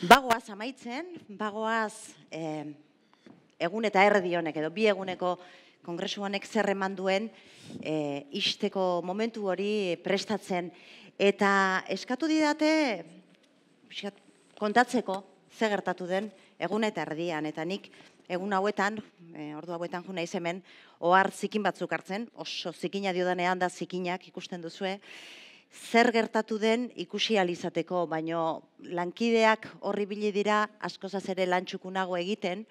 Bagoaz amaitzen, bagoaz eh, egun eta erdi honek edo bi eguneko kongresu honek zer eman duen eh, isteko momentu hori prestatzen. Eta eskatu didate kontatzeko ze gertatu den egun eta erdian. Eta nik egun hauetan, e, ordu hauetan juna izemen, ohar zikin batzuk hartzen, oso zikina diodanean da zikinak ikusten duzue, eh? zer gertatu den ikusi alizateko, baino lankideak horri bile dira asko zazere lantxukunago egiten,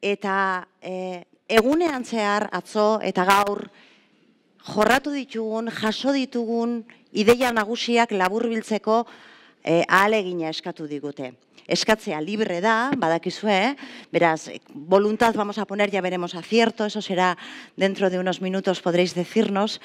eta e, egunean zehar atzo eta gaur jorratu ditugun, jaso ditugun ideia nagusiak laburbiltzeko e, eh, ahal egina eskatu digute. Eskatzea libre da, badakizue, eh? beraz, voluntad vamos a poner, ya veremos acierto, eso será dentro de unos minutos podréis decirnos,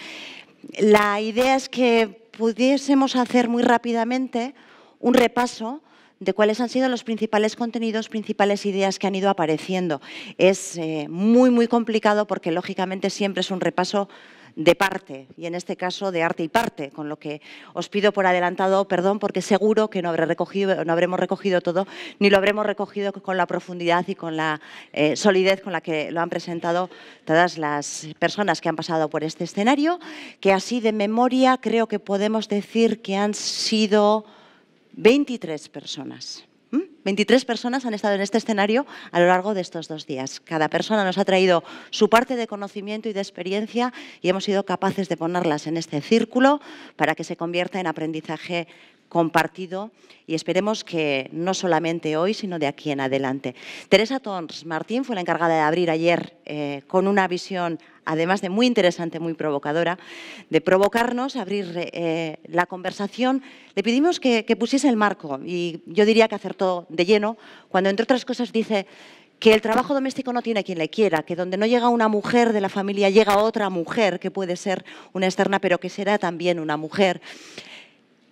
La idea es que pudiésemos hacer muy rápidamente un repaso de cuáles han sido los principales contenidos, principales ideas que han ido apareciendo. Es eh, muy, muy complicado porque, lógicamente, siempre es un repaso de parte, y en este caso de arte y parte, con lo que os pido por adelantado perdón porque seguro que no, recogido, no habremos recogido todo, ni lo habremos recogido con la profundidad y con la eh, solidez con la que lo han presentado todas las personas que han pasado por este escenario, que así de memoria creo que podemos decir que han sido 23 personas. 23 ¿Mm? personas han estado en este escenario a lo largo de estos dos días. Cada persona nos ha traído su parte de conocimiento y de experiencia y hemos sido capaces de ponerlas en este círculo para que se convierta en aprendizaje compartido y esperemos que no solamente hoy, sino de aquí en adelante. Teresa Tons Martín fue la encargada de abrir ayer eh, con una visión, además de muy interesante, muy provocadora, de provocarnos, abrir eh, la conversación. Le pedimos que, pusiese el marco y yo diría que acertó de lleno cuando, entre otras cosas, dice que el trabajo doméstico no tiene quien le quiera, que donde no llega una mujer de la familia llega otra mujer, que puede ser una externa, pero que será también una mujer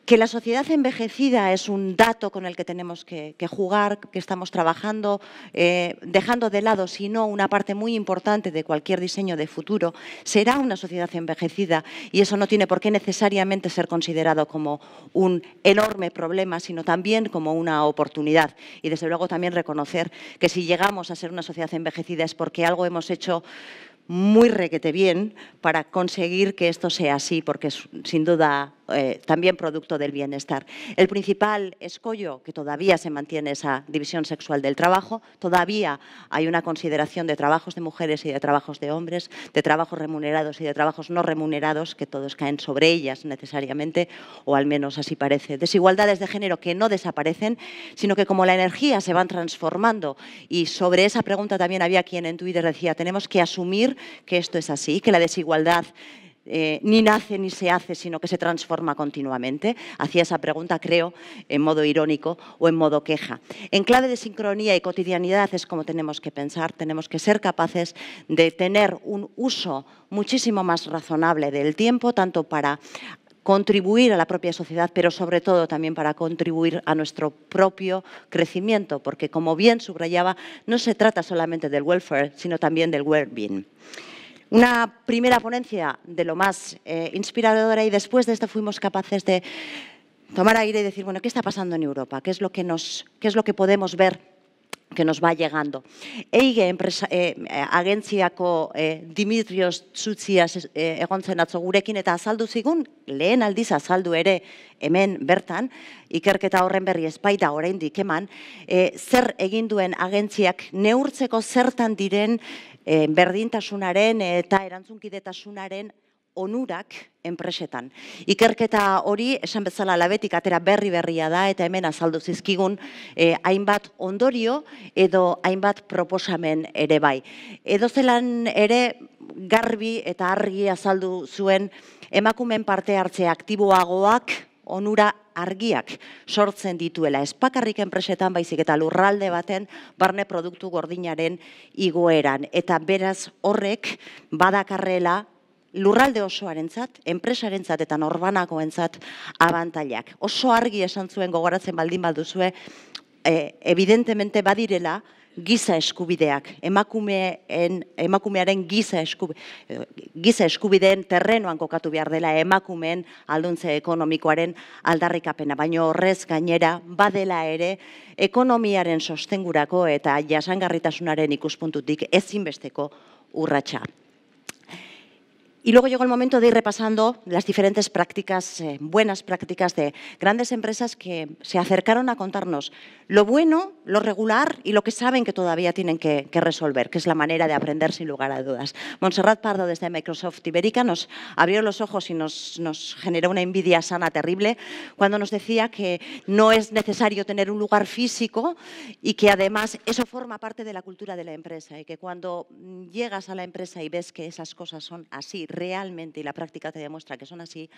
que la sociedad envejecida es un dato con el que tenemos que, jugar, que estamos trabajando, eh, dejando de lado, si no, una parte muy importante de cualquier diseño de futuro, será una sociedad envejecida y eso no tiene por qué necesariamente ser considerado como un enorme problema, sino también como una oportunidad. Y desde luego también reconocer que si llegamos a ser una sociedad envejecida es porque algo hemos hecho muy requete bien para conseguir que esto sea así, porque es sin duda eh, también producto del bienestar. El principal escollo, que todavía se mantiene esa división sexual del trabajo, todavía hay una consideración de trabajos de mujeres y de trabajos de hombres, de trabajos remunerados y de trabajos no remunerados, que todos caen sobre ellas necesariamente, o al menos así parece. Desigualdades de género que no desaparecen, sino que como la energía se van transformando, y sobre esa pregunta también había quien en Twitter decía, tenemos que asumir que esto es así, que la desigualdad eh, ni nace ni se hace, sino que se transforma continuamente? Hacía esa pregunta, creo, en modo irónico o en modo queja. En clave de sincronía y cotidianidad es como tenemos que pensar, tenemos que ser capaces de tener un uso muchísimo más razonable del tiempo, tanto para contribuir a la propia sociedad, pero sobre todo también para contribuir a nuestro propio crecimiento, porque como bien subrayaba, no se trata solamente del welfare, sino también del well-being. Una primera ponencia de lo más eh, inspiradora y después de esto fuimos capaces de tomar aire y decir, bueno, ¿qué está pasando en Europa? ¿Qué es lo que, nos, qué es lo que podemos ver que nos va llegando. Eige enpresa e, agentziako e, Dimitrios Tsutzia egontzen atzo gurekin eta azaldu zigun lehen aldiz azaldu ere hemen bertan ikerketa horren berri ezpaita oraindik eman e, zer egin duen agentziak neurtzeko zertan diren e, berdintasunaren eta erantzunkidetasunaren onurak enpresetan. Ikerketa hori, esan bezala labetik atera berri berria da, eta hemen azaldu zizkigun eh, hainbat ondorio edo hainbat proposamen ere bai. Edo zelan ere garbi eta argi azaldu zuen emakumen parte hartze aktiboagoak onura argiak sortzen dituela espakarrik enpresetan baizik eta lurralde baten barne produktu gordinaren igoeran eta beraz horrek badakarrela lurralde osoarentzat, enpresarentzat eta norbanakoentzat abantailak. Oso argi esan zuen gogoratzen baldin balduzue, e, evidentemente badirela giza eskubideak, emakumeen, emakumearen giza eskubideen, giza eskubideen terrenoan kokatu behar dela emakumeen alduntze ekonomikoaren aldarrikapena, baino horrez gainera badela ere ekonomiaren sostengurako eta jasangarritasunaren ikuspuntutik ezinbesteko urratsa. Y luego llegó el momento de ir repasando las diferentes prácticas, eh, buenas prácticas de grandes empresas que se acercaron a contarnos lo bueno, lo regular y lo que saben que todavía tienen que, resolver, que es la manera de aprender sin lugar a dudas. Montserrat Pardo desde Microsoft Ibérica nos abrió los ojos y nos, nos generó una envidia sana terrible cuando nos decía que no es necesario tener un lugar físico y que además eso forma parte de la cultura de la empresa y que cuando llegas a la empresa y ves que esas cosas son así, realmente, y la práctica te demuestra que son así,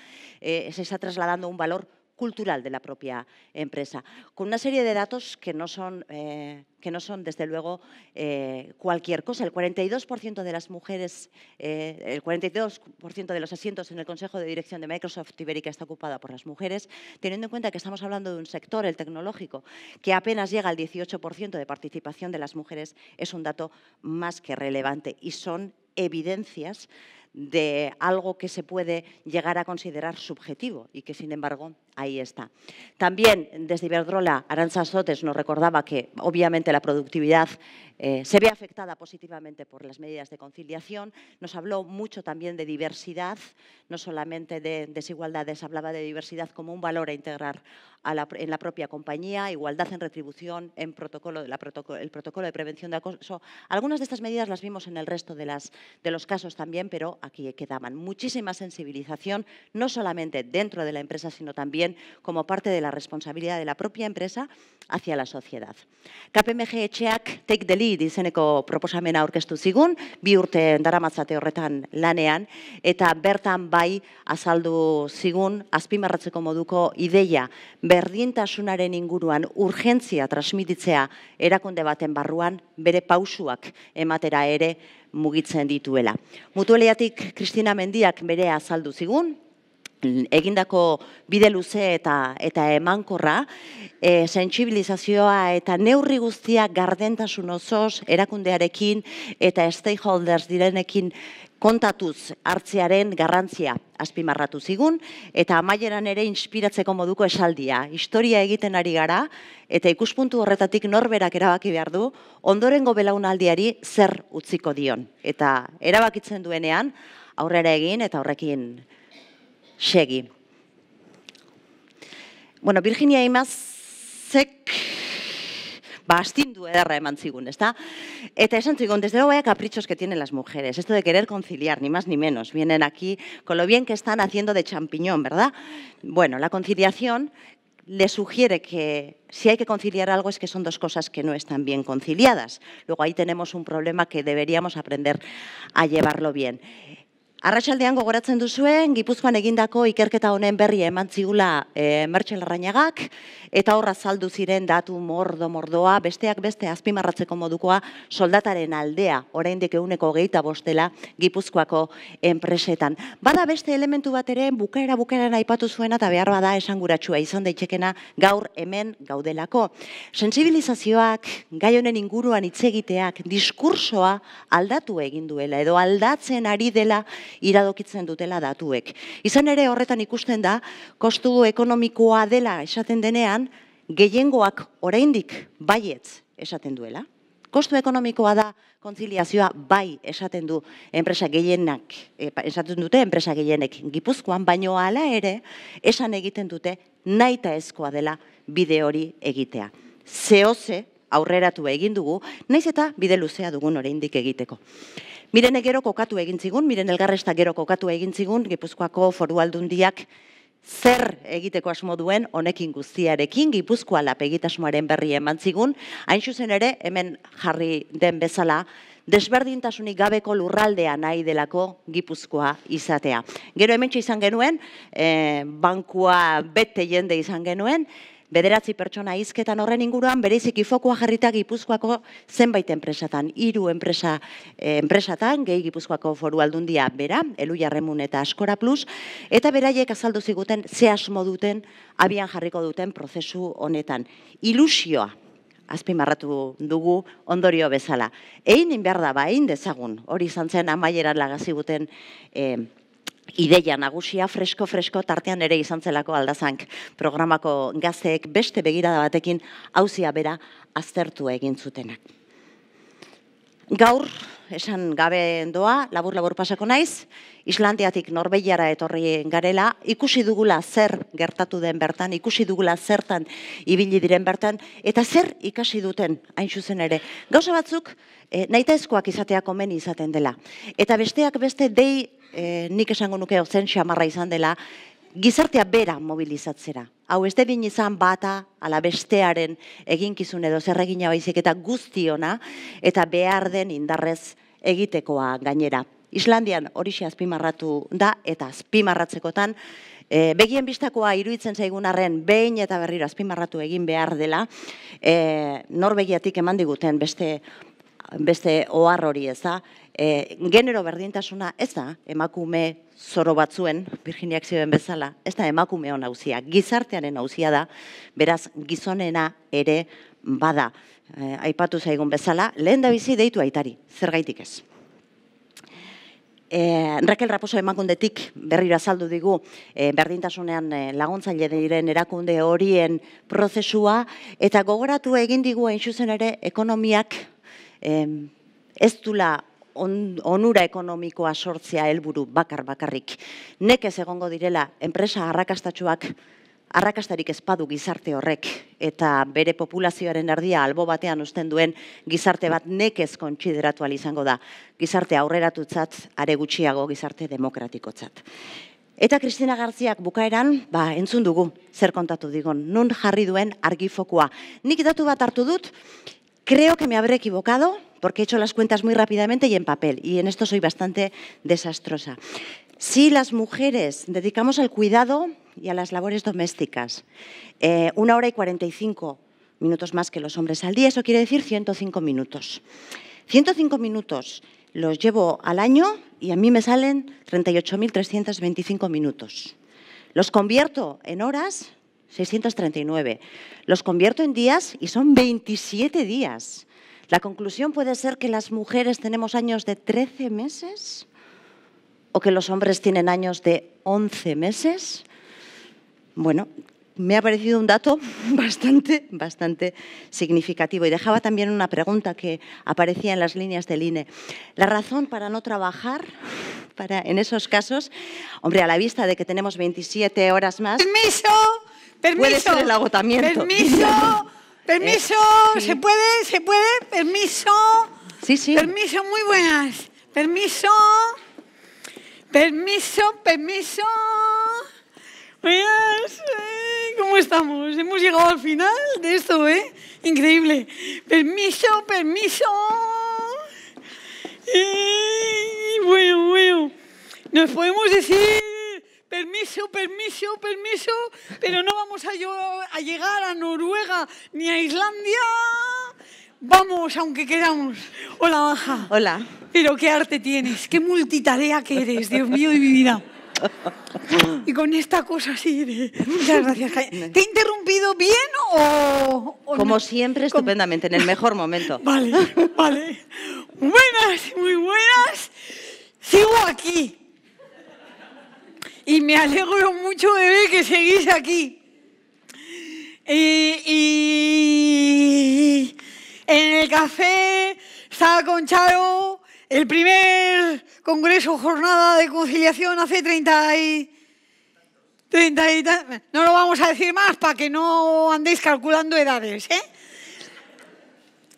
eh, se está trasladando un valor cultural de la propia empresa, con una serie de datos que no son, eh, que no son desde luego, eh, cualquier cosa. El 42% de las mujeres, el 42% de los asientos en el Consejo de Dirección de Microsoft Ibérica está ocupada por las mujeres, teniendo en cuenta que estamos hablando de un sector, el tecnológico, que apenas llega al 18% de participación de las mujeres, es un dato más que relevante y son evidencias de algo que se puede llegar a considerar subjetivo y que, sin embargo, ahí está. También desde Iberdrola, Aranza Sotes nos recordaba que obviamente la productividad eh, se ve afectada positivamente por las medidas de conciliación. Nos habló mucho también de diversidad, no solamente de desigualdades, hablaba de diversidad como un valor a integrar en la propia compañía, igualdad en retribución, en protocolo, el protocolo de prevención de acoso. Algunas de estas medidas las vimos en el resto de, las, de los casos también, pero aquí quedaban. Muchísima sensibilización, no solamente dentro de la empresa, sino también como parte de la responsabilidad de la propia empresa hacia la sociedad. KPMG etxeak take the lead izeneko proposamena aurkeztu zigun, bi urte daramatzate horretan lanean, eta bertan bai azaldu zigun azpimarratzeko moduko ideia berdintasunaren inguruan urgentzia transmititzea erakunde baten barruan bere pausuak ematera ere mugitzen dituela. Mutueleatik Kristina Mendiak bere azaldu zigun, egindako bide luze eta eta emankorra, e, sentsibilizazioa eta neurri guztia gardentasun osoz erakundearekin eta stakeholders direnekin kontatuz hartzearen garrantzia azpimarratu zigun eta amaieran ere inspiratzeko moduko esaldia. Historia egiten ari gara eta ikuspuntu horretatik norberak erabaki behar du ondorengo belaunaldiari zer utziko dion eta erabakitzen duenean aurrera egin eta horrekin Shaggy. Bueno, Virginia Imazek más bastín ederra eman zigun, está. Eta esan desde luego, vaya caprichos que tienen las mujeres. Esto de querer conciliar, ni más ni menos. Vienen aquí con lo bien que están haciendo de champiñón, ¿verdad? Bueno, la conciliación le sugiere que si hay que conciliar algo es que son dos cosas que no están bien conciliadas. Luego ahí tenemos un problema que deberíamos aprender a llevarlo bien. Arratxaldean gogoratzen duzuen, Gipuzkoan egindako ikerketa honen berri eman zigula eh, Mertxel eta horra saldu ziren datu mordo-mordoa, besteak beste azpimarratzeko modukoa soldataren aldea, oraindik dekeuneko gehita bostela Gipuzkoako enpresetan. Bada beste elementu bat ere, bukaera bukaeran aipatu zuen eta behar bada esan guratxua izan daitekena gaur hemen gaudelako. Sensibilizazioak, gai honen inguruan itzegiteak, diskursoa aldatu egin duela, edo aldatzen ari dela iradokitzen dutela datuek. Izan ere horretan ikusten da, kostu ekonomikoa dela esaten denean, gehiengoak oraindik baietz esaten duela. Kostu ekonomikoa da kontziliazioa bai esaten du enpresa gehienak, esaten dute enpresa gehienek gipuzkoan, baino hala ere esan egiten dute naita ezkoa dela bide hori egitea. Zehose aurreratu egin dugu, naiz eta bide luzea dugun oraindik egiteko. Miren gero kokatu egin zigun, miren elgarresta gero kokatu egin zigun, Gipuzkoako foru aldundiak zer egiteko asmo duen honekin guztiarekin Gipuzkoa lapegitasmoaren berri eman zigun, hain zuzen ere hemen jarri den bezala desberdintasunik gabeko lurraldea nahi delako Gipuzkoa izatea. Gero hemen izan genuen, eh, bankua bete jende izan genuen, bederatzi pertsona izketan horren inguruan, bereziki fokua jarrita gipuzkoako zenbait enpresatan, hiru enpresa, eh, enpresatan, gehi gipuzkoako foru aldundia bera, elu jarremun eta askora plus, eta beraiek azaldu ziguten ze asmo duten, abian jarriko duten prozesu honetan. Ilusioa, azpimarratu dugu ondorio bezala. Egin inbehar da, ba, egin dezagun, hori izan zen amaiera lagaziguten eh, ideia nagusia fresko-fresko tartean ere izan zelako aldazank programako gazteek beste begirada batekin hauzia bera aztertu egin zutenak. Gaur, esan gabe doa, labur-labur pasako naiz, Islandiatik Norbeiara etorri garela, ikusi dugula zer gertatu den bertan, ikusi dugula zertan ibili diren bertan, eta zer ikasi duten hain zuzen ere. Gauza batzuk, e, eh, nahita ezkoak izatea komeni izaten dela. Eta besteak beste dei Eh, nik esango nuke ozen zen xamarra izan dela, gizartea bera mobilizatzera. Hau ez debin izan bata, ala bestearen eginkizun edo zerregina baizik eta guztiona, eta behar den indarrez egitekoa gainera. Islandian hori azpimarratu da, eta azpimarratzekotan, e, begien bistakoa iruditzen zaigunarren behin eta berriro azpimarratu egin behar dela, e, eh, norbegiatik eman diguten beste beste ohar hori ez da, e, genero berdintasuna ez da, emakume zoro batzuen, Virginiak ziren bezala, ez da emakume on uzia, gizartearen hauzia da, beraz gizonena ere bada. E, aipatu zaigun bezala, lehen da bizi deitu aitari, zer gaitik ez. E, Raquel Raposo emakundetik berriro azaldu digu e, berdintasunean e, laguntzaile diren erakunde horien prozesua eta gogoratu egin digu hain ere ekonomiak ez dula onura ekonomikoa sortzea helburu bakar bakarrik. Nek ez egongo direla enpresa arrakastatxuak arrakastarik ezpadu gizarte horrek eta bere populazioaren ardia albo batean uzten duen gizarte bat nekez kontsideratu izango da. Gizarte aurreratutzat are gutxiago gizarte demokratikotzat. Eta Kristina Garziak bukaeran, ba, entzun dugu, zer kontatu digon, nun jarri duen argifokua. Nik datu bat hartu dut, Creo que me habré equivocado porque he hecho las cuentas muy rápidamente y en papel, y en esto soy bastante desastrosa. Si las mujeres dedicamos al cuidado y a las labores domésticas eh, una hora y 45 minutos más que los hombres al día, eso quiere decir 105 minutos. 105 minutos los llevo al año y a mí me salen 38.325 minutos. Los convierto en horas 639. Los convierto en días y son 27 días. La conclusión puede ser que las mujeres tenemos años de 13 meses o que los hombres tienen años de 11 meses. Bueno, me ha parecido un dato bastante, bastante significativo. Y dejaba también una pregunta que aparecía en las líneas del INE. La razón para no trabajar para, en esos casos, hombre, a la vista de que tenemos 27 horas más... ¡Permiso! Permiso. Permiso. Permiso. Eh, ¿Se puede? ¿Se puede? Permiso. Sí, sí. Permiso, muy buenas. Permiso. Permiso, permiso. Eh, ¿Cómo estamos? Hemos llegado al final de esto, ¿eh? Increíble. Permiso, permiso. Eh, bueno, bueno. Nos podemos decir permiso, permiso, permiso, pero no vamos a, llegar a Noruega ni a Islandia. Vamos, aunque queramos. Hola, Baja. Hola. Pero qué arte tienes, qué multitarea que eres, Dios mío y mi vida. Y con esta cosa así de... Muchas gracias, ¿Te he interrumpido bien o...? Como siempre, estupendamente, en el mejor momento. Vale, vale. Buenas, muy buenas. Sigo aquí y me alegro mucho de ver que seguís aquí. Y, en el café estaba con Charo el primer congreso, jornada de conciliación hace 30 y... 30 y no lo vamos a decir más para que no andéis calculando edades, ¿eh?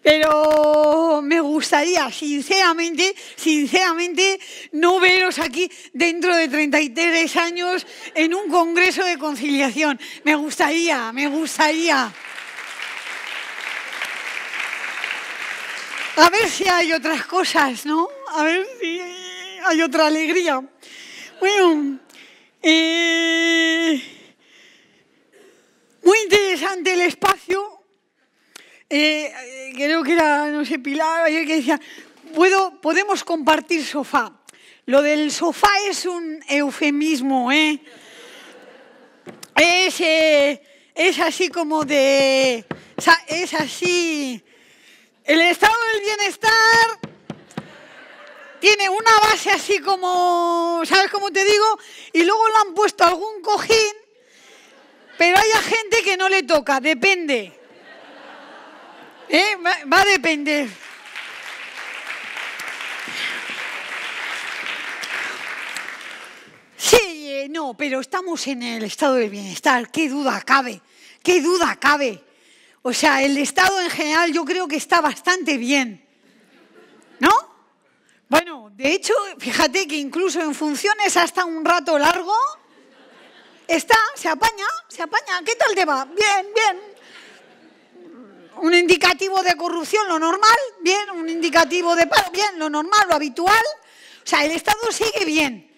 Pero me gustaría, sinceramente, sinceramente, no veros aquí dentro de 33 años en un congreso de conciliación. Me gustaría, me gustaría. A ver si hay otras cosas, ¿no? A ver si hay otra alegría. Bueno, eh, muy interesante el espacio eh, eh, creo que era, no sé, Pilar, ayer que decía, ¿puedo, podemos compartir sofá. Lo del sofá es un eufemismo, ¿eh? Es, eh, es así como de... Es así... El estado del bienestar tiene una base así como, ¿sabes cómo te digo? Y luego le han puesto algún cojín, pero hay gente que no le toca, depende. ¿Eh? Va a depender. Sí, eh, no, pero estamos en el estado de bienestar. ¿Qué duda cabe? ¿Qué duda cabe? O sea, el estado en general yo creo que está bastante bien. ¿No? Bueno, de hecho, fíjate que incluso en funciones hasta un rato largo, está, se apaña, se apaña. ¿Qué tal te va? Bien, bien un indicativo de corrupción, lo normal, bien, un indicativo de paro, bien, lo normal, lo habitual. O sea, el Estado sigue bien.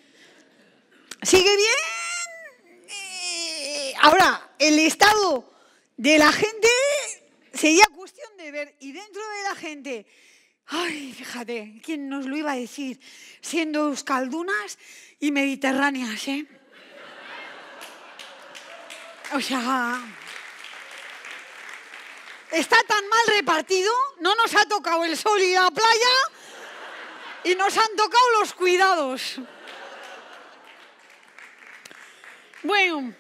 Sigue bien. Eh, ahora, el Estado de la gente sería cuestión de ver. Y dentro de la gente, ay, fíjate, ¿quién nos lo iba a decir? Siendo escaldunas y mediterráneas, ¿eh? O sea, está tan mal repartido, no nos ha tocado el sol y la playa y nos han tocado los cuidados. Bueno,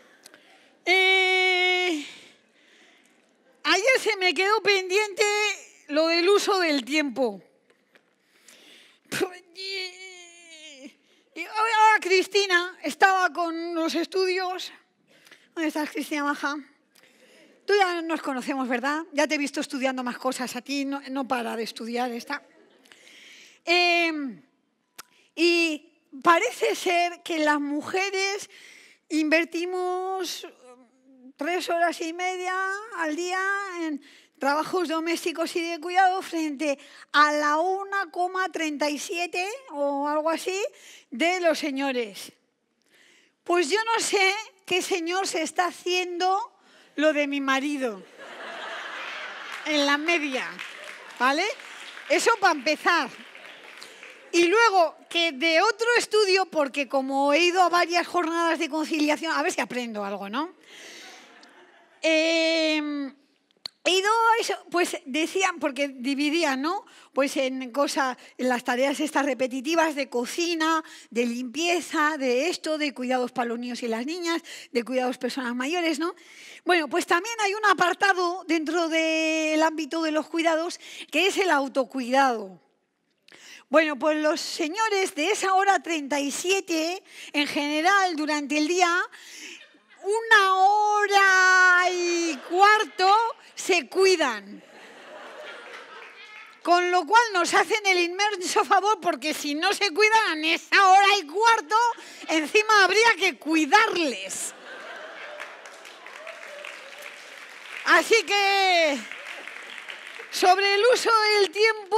eh, ayer se me quedó pendiente lo del uso del tiempo. Y ahora Cristina estaba con los estudios. ¿Dónde estás, Cristina Baja? Tú ya nos conocemos, ¿verdad? Ya te he visto estudiando más cosas a ti, no, para de estudiar esta. Em, y parece ser que las mujeres invertimos um, tres horas y media al día en trabajos domésticos y de cuidado frente a la 1,37 o algo así de los señores. Pues yo no sé qué señor se está haciendo lo de mi marido. En la media, ¿vale? Eso para empezar. Y luego, que de otro estudio, porque como he ido a varias jornadas de conciliación, a ver si aprendo algo, ¿no? Eh, y todo pues decían, porque dividían, ¿no? Pues en cosas, en las tareas estas repetitivas de cocina, de limpieza, de esto, de cuidados para los niños y las niñas, de cuidados personas mayores, ¿no? Bueno, pues también hay un apartado dentro del ámbito de los cuidados que es el autocuidado. Bueno, pues los señores de esa hora 37, en general, durante el día, una hora y cuarto se cuidan. Con lo cual nos hacen el inmenso favor porque si no se cuidan esa hora y cuarto, encima habría que cuidarles. Así que sobre el uso del tiempo...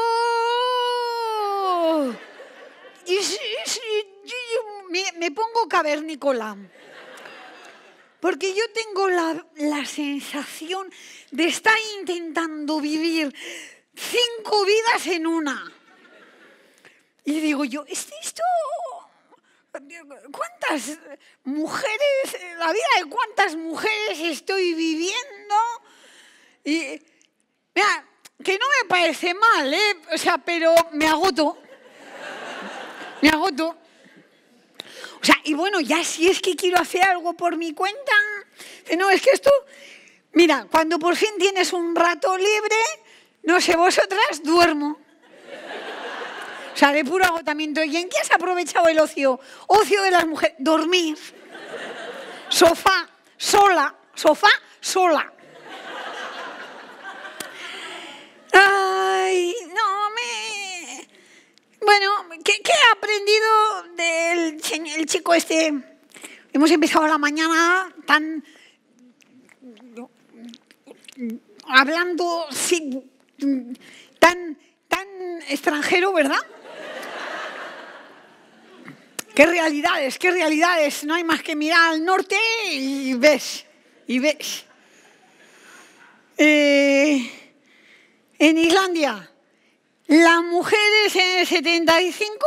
Me pongo cavernícola. Porque yo tengo la, sensación de estar intentando vivir cinco vidas en una. Y digo yo, ¿es esto? ¿Cuántas mujeres, la vida de cuántas mujeres estoy viviendo? Y, mira, que no me parece mal, ¿eh? O sea, pero me agoto. Me agoto. O sea, y bueno, ya si es que quiero hacer algo por mi cuenta, no, es que esto, mira, cuando por fin tienes un rato libre, no sé, vosotras duermo. O sea, de puro agotamiento. ¿Y en qué has aprovechado el ocio? Ocio de las mujeres. Dormir. Sofá, sola. Sofá, sola. Ay, bueno, ¿qué, he aprendido del chico este? Hemos empezado la mañana tan hablando tan, tan extranjero, ¿verdad? qué realidades, qué realidades. No hay más que mirar al norte y ves, y ves. Eh, en Islandia, las mujeres en el 75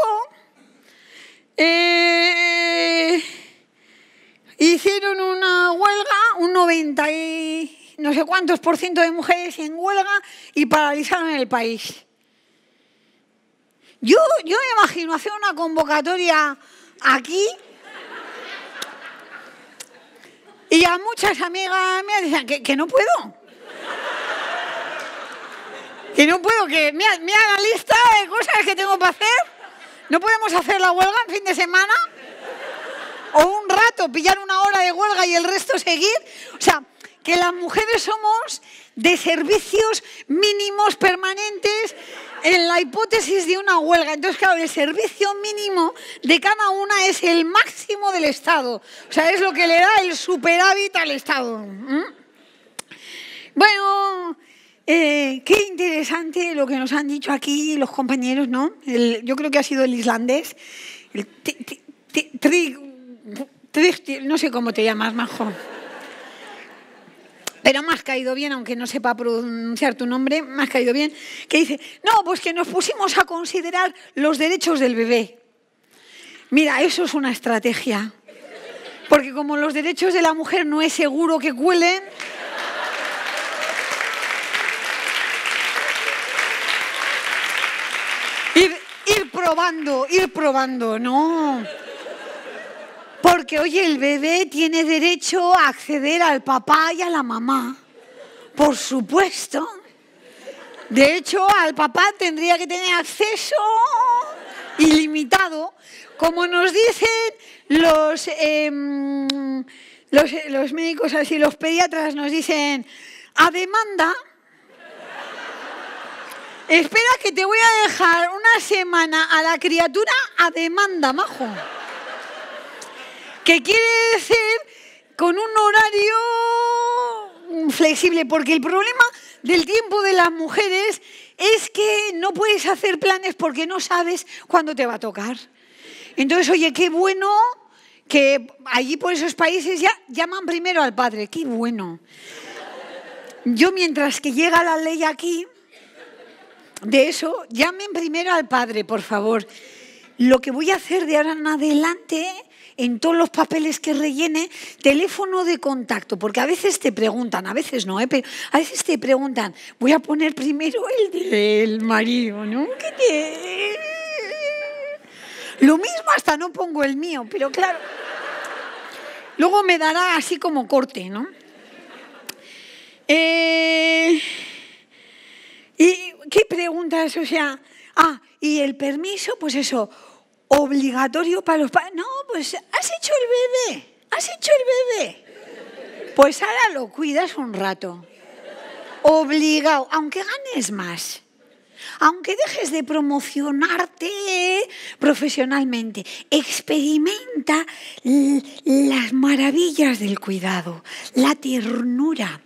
hicieron una huelga, un 90 y no sé cuántos por ciento de mujeres en huelga y paralizaron el país. Yo, me imagino hacer una convocatoria aquí y a muchas amigas me decían que, que no puedo, que no puedo, que me haga lista de cosas que tengo para hacer. No podemos hacer la huelga en fin de semana. O un rato, pillar una hora de huelga y el resto seguir. O sea, que las mujeres somos de servicios mínimos permanentes en la hipótesis de una huelga. Entonces, claro, el servicio mínimo de cada una es el máximo del Estado. O sea, es lo que le da el superávit al Estado. ¿Mm? Bueno, eh, qué interesante lo que nos han dicho aquí los compañeros, ¿no? yo creo que ha sido el islandés. no sé cómo te llamas, Majo. Pero me ha caído bien, aunque no sepa pronunciar tu nombre, me has caído bien. Que dice, no, pues que nos pusimos a considerar los derechos del bebé. Mira, eso es una estrategia. Porque como los derechos de la mujer no es seguro que cuelen... probando, ir probando, no. Porque, oye, el bebé tiene derecho a acceder al papá y a la mamá. Por supuesto. De hecho, al papá tendría que tener acceso ilimitado, como nos dicen los, em, los, los médicos, así los pediatras nos dicen, a demanda Espera que te voy a dejar una semana a la criatura a demanda, majo. Que quiere decir con un horario flexible, porque el problema del tiempo de las mujeres es que no puedes hacer planes porque no sabes cuándo te va a tocar. Entonces, oye, qué bueno que allí por esos países ya llaman primero al padre, qué bueno. Yo mientras que llega la ley aquí, de eso, llamen primero al Padre, por favor. Lo que voy a hacer de ahora en adelante, en todos los papeles que rellene, teléfono de contacto, porque a veces te preguntan, a veces no, ¿eh? Pero a veces te preguntan, voy a poner primero el del marido, ¿no? Lo mismo hasta no pongo el mío, pero claro, luego me dará así como corte, ¿no? Eh, y ¿Qué preguntas? O sea, ah, y el permiso, pues eso, obligatorio para los padres. No, pues has hecho el bebé, has hecho el bebé. Pues ahora lo cuidas un rato. Obligado, aunque ganes más aunque dejes de promocionarte profesionalmente, experimenta las maravillas del cuidado, la ternura.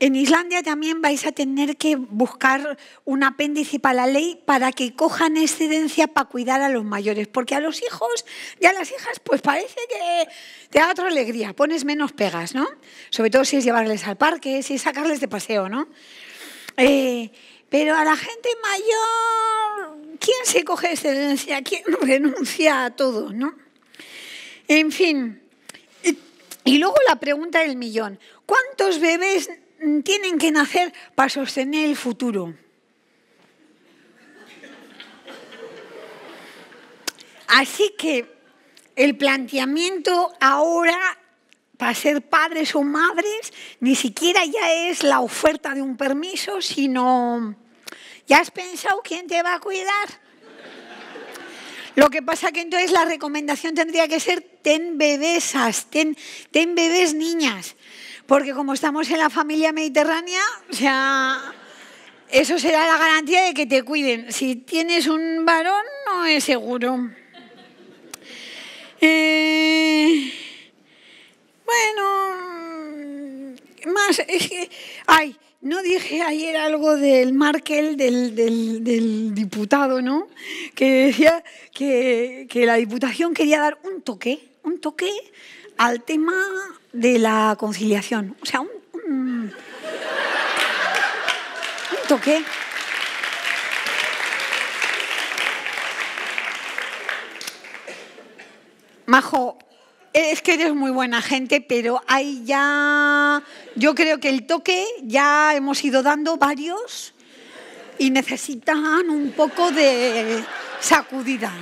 En Islandia también vais a tener que buscar un apéndice para la ley para que cojan excedencia para cuidar a los mayores, porque a los hijos y a las hijas pues parece que te da otra alegría, pones menos pegas, ¿no? Sobre todo si es llevarles al parque, si es sacarles de paseo, ¿no? Eh, pero a la gente mayor, ¿quién se coge excedencia? ¿Quién renuncia a todo, no? En fin. Y, y luego la pregunta del millón, ¿cuántos bebés Mm, tienen que nacer para sostener el futuro. Así que el planteamiento ahora para ser padres o madres ni siquiera ya es la oferta de un permiso, sino ya has pensado quién te va a cuidar. Lo que pasa que entonces la recomendación tendría que ser ten bebesas, ten, ten bebés niñas, porque como estamos en la familia mediterránea, o sea, eso será la garantía de que te cuiden. Si tienes un varón, no es seguro. Eh, bueno, más, es ay, no dije ayer algo del Markel, del, diputado, ¿no? Que decía que, que la Diputación quería dar un toque, un toque al tema de la conciliación. O sea, un, un Majo, es que eres muy buena gente, pero ahí ya. Yo creo que el toque ya hemos ido dando varios y necesitan un poco de sacudida.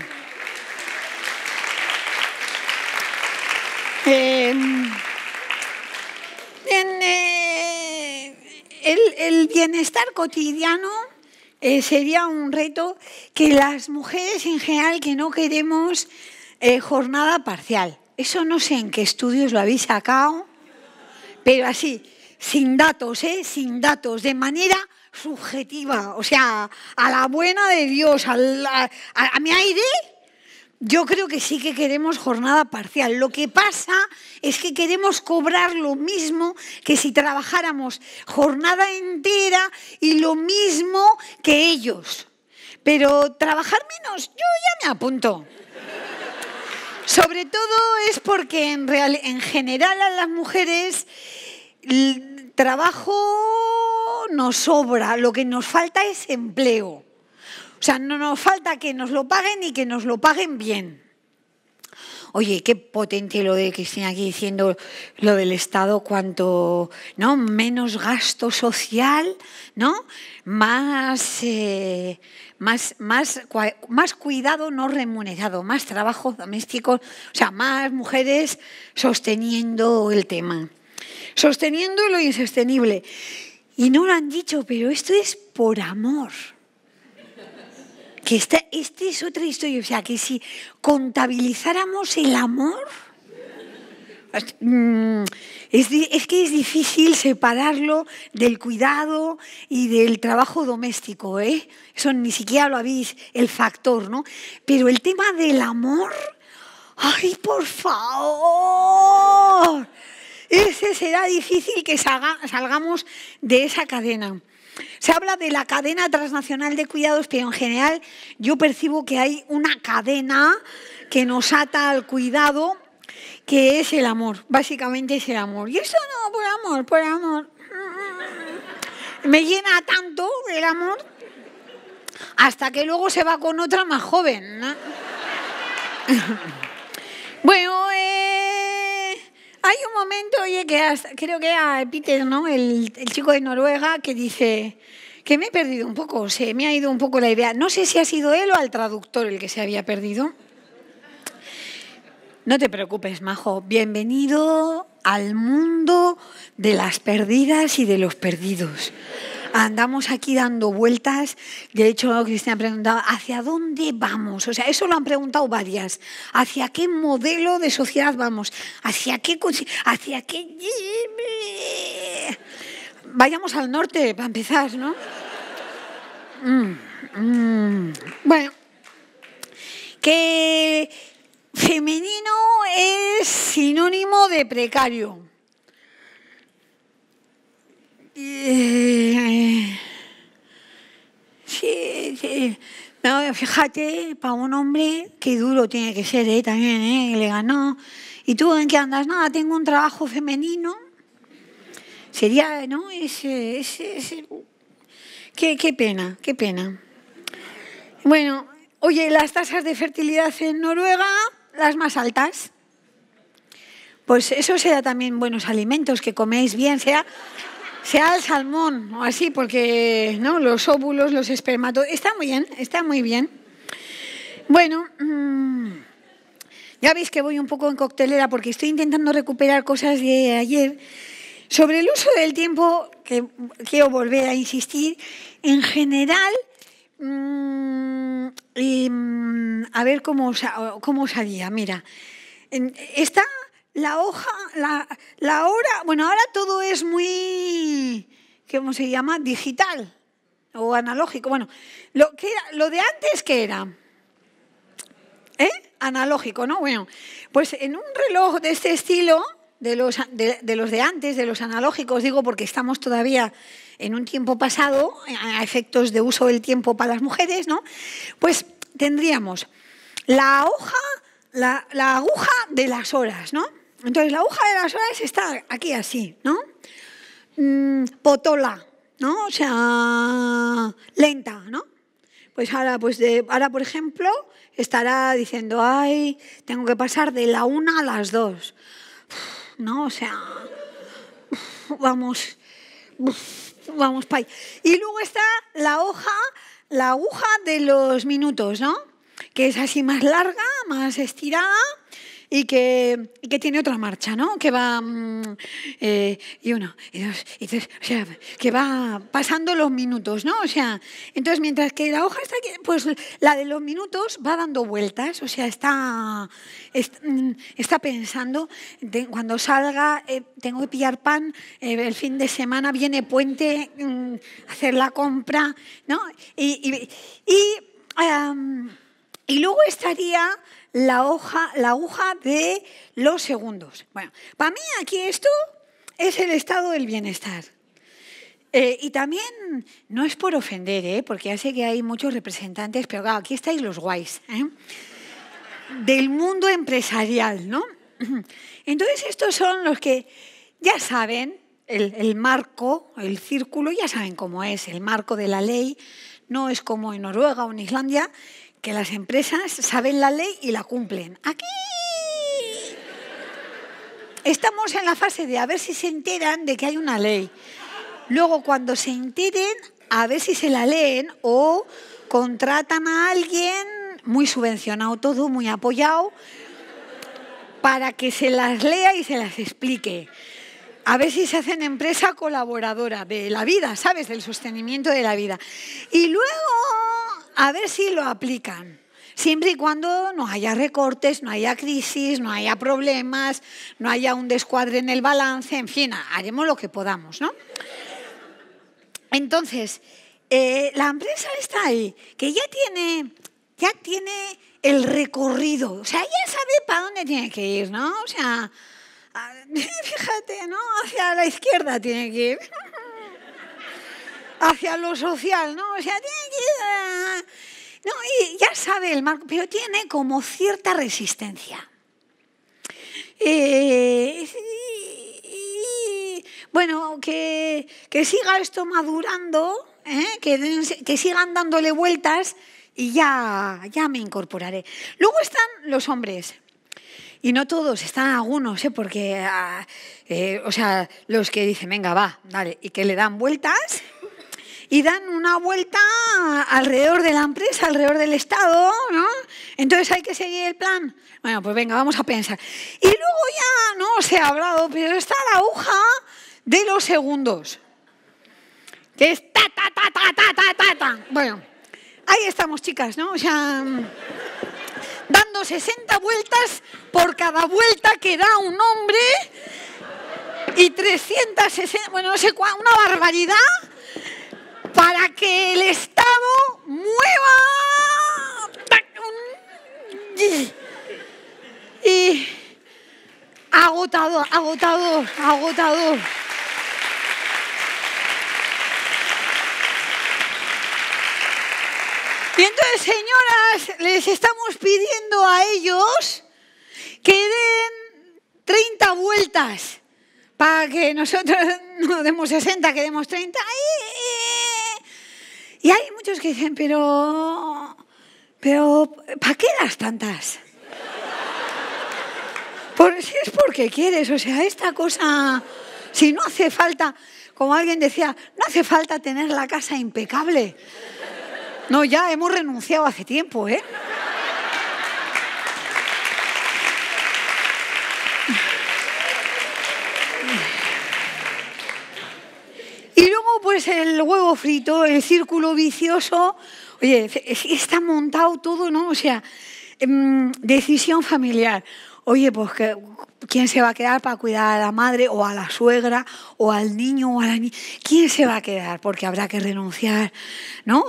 Eh... Eh, el, bienestar cotidiano eh, sería un reto que las mujeres en general que no queremos eh, jornada parcial. Eso no sé en qué estudios lo habéis sacado, pero así, sin datos, sin datos, de manera subjetiva, o sea, a la buena de Dios, a mi aire yo creo que sí que queremos jornada parcial. Lo que pasa es que queremos cobrar lo mismo que si trabajáramos jornada entera y lo mismo que ellos. Pero trabajar menos, yo ya me apunto. Sobre todo es porque en, en general a las mujeres el trabajo nos sobra, lo que nos falta es empleo. O sea, no nos falta que nos lo paguen y que nos lo paguen bien. Oye, qué potente lo de que estén aquí diciendo lo del Estado, cuanto ¿no? menos gasto social, ¿no? Más, eh, más, más, más cuidado no remunerado, más trabajo doméstico, o sea, más mujeres sosteniendo el tema. Sosteniendo lo insostenible. Y no lo han dicho, pero esto es por amor que esta, este es otra historia, o sea, que si contabilizáramos el amor, mm, es, que es difícil separarlo del cuidado y del trabajo doméstico, ¿eh? Eso ni siquiera lo habéis, el factor, ¿no? Pero el tema del amor, ¡ay, por favor! Ese será difícil que salgamos de esa cadena. Se habla de la cadena transnacional de cuidados, pero en general yo percibo que hay una cadena que nos ata al cuidado, que es el amor, básicamente es el amor. Y eso no, por amor, por amor. Mm. Me llena tanto el amor hasta que luego se va con otra más joven. bueno, hay un momento, oye, que creo que a Peter, ¿no? El, el, chico de Noruega que dice que me he perdido un poco, se me ha ido un poco la idea. No sé si ha sido él o al traductor el que se había perdido. No te preocupes, Majo. Bienvenido al mundo de las perdidas y de los perdidos andamos aquí dando vueltas. De hecho, Cristina preguntaba, ¿hacia dónde vamos? O sea, eso lo han preguntado varias. ¿Hacia qué modelo de sociedad vamos? ¿Hacia qué... ¿Hacia qué... Vayamos al norte, para empezar, ¿no? Mm, mm. Bueno, que femenino es sinónimo de precario sí, sí. fíjate, para un hombre, qué duro tiene que ser, ¿eh? También, ¿eh? Le ganó. ¿Y tú en qué andas? Nada, tengo un trabajo femenino. Sería, ¿no? Qué, pena, qué pena. Bueno, oye, las tasas de fertilidad en Noruega, las más altas. Pues eso será también buenos alimentos, que coméis bien, sea sea el salmón o así, porque ¿no? los óvulos, los espermatozoides. Está muy bien, está muy bien. Bueno, mm, ya veis que voy un poco en coctelera porque estoy intentando recuperar cosas de ayer. Sobre el uso del tiempo, que quiero volver a insistir, en general, mm, mm, a ver cómo os, cómo Mira, está la hoja, la, hora, bueno, ahora todo es muy, ¿cómo se llama? Digital o analógico. Bueno, lo, que lo de antes, que era? ¿Eh? Analógico, ¿no? Bueno, pues en un reloj de este estilo, de los de, los de antes, de los analógicos, digo porque estamos todavía en un tiempo pasado, a efectos de uso del tiempo para las mujeres, ¿no? Pues tendríamos la hoja, la aguja de las horas, ¿no? Entonces, la aguja de las horas está aquí así, ¿no? Mm, potola, ¿no? O sea, lenta, ¿no? Pues ahora, pues ahora, por ejemplo, estará diciendo, ay, tengo que pasar de la una a las dos. ¿No? O sea, vamos, vamos para Y luego está la hoja, la aguja de los minutos, ¿no? Que es así más larga, más estirada y que, tiene otra marcha, ¿no? Que va, mm, eh, y uno, y dos, y tres, o sea, que va pasando los minutos, ¿no? O sea, entonces mientras que la hoja está aquí, pues la de los minutos va dando vueltas, o sea, está, mm, está, pensando, cuando salga eh, tengo que pillar pan, eh, el fin de semana viene puente, mm, hacer la compra, ¿no? Y, y, y luego estaría la, hoja, la aguja de los segundos. Bueno, para mí aquí esto es el estado del bienestar. Eh, y también, no es por ofender, eh, porque ya sé que hay muchos representantes, pero aquí estáis los guays, eh, del mundo empresarial, ¿no? Entonces estos son los que ya saben el, el, marco, el círculo, ya saben cómo es, el marco de la ley no es como en Noruega o en Islandia, que las empresas saben la ley y la cumplen. Aquí estamos en la fase de a ver si se enteran de que hay una ley. Luego, cuando se enteren, a ver si se la leen o contratan a alguien muy subvencionado todo, muy apoyado, para que se las lea y se las explique. A ver si se hacen empresa colaboradora de la vida, ¿sabes? Del sostenimiento de la vida. Y luego a ver si lo aplican. Siempre y cuando no haya recortes, no haya crisis, no haya problemas, no haya un descuadre en el balance, en fin, haremos lo que podamos, ¿no? Entonces, eh, la empresa está ahí, que ya tiene, ya tiene el recorrido, o sea, ya sabe para dónde tiene que ir, ¿no? O sea, fíjate, ¿no? Hacia la izquierda tiene que ir. hacia lo social, ¿no? O sea, no, y ya sabe el marco, pero tiene como cierta resistencia. Eh, bueno, que, que, siga esto madurando, ¿eh? que, sigan dándole vueltas y ya, ya me incorporaré. Luego están los hombres. Y no todos, están algunos, ¿eh? porque, ah, o sea, los que dicen, venga, va, dale, y que le dan vueltas, y dan una vuelta alrededor de la empresa, alrededor del Estado, ¿no? Entonces hay que seguir el plan. Bueno, pues venga, vamos a pensar. Y luego ya no se ha hablado, pero está la aguja de los segundos. Que es ta, ta, ta, ta, ta, ta, ta, ta. Bueno, ahí estamos, chicas, ¿no? O sea, dando 60 vueltas por cada vuelta que da un hombre y 360, bueno, no sé cuál, una barbaridad para que el Estado mueva. Y agotado, agotado, agotado. Y entonces, señoras, les estamos pidiendo a ellos que den 30 vueltas para que nosotros no demos 60, que demos 30. ¡Ay! Y hay muchos que dicen, pero, pero, ¿para qué das tantas? Por si es porque quieres, o sea, esta cosa, si no hace falta, como alguien decía, no hace falta tener la casa impecable. No, ya hemos renunciado hace tiempo, ¿eh? pues el huevo frito, el círculo vicioso, oye, está montado todo, ¿no? O sea, em, decisión familiar. Oye, pues ¿quién se va a quedar para cuidar a la madre o a la suegra o al niño o a la niña? ¿Quién se va a quedar? Porque habrá que renunciar, ¿no?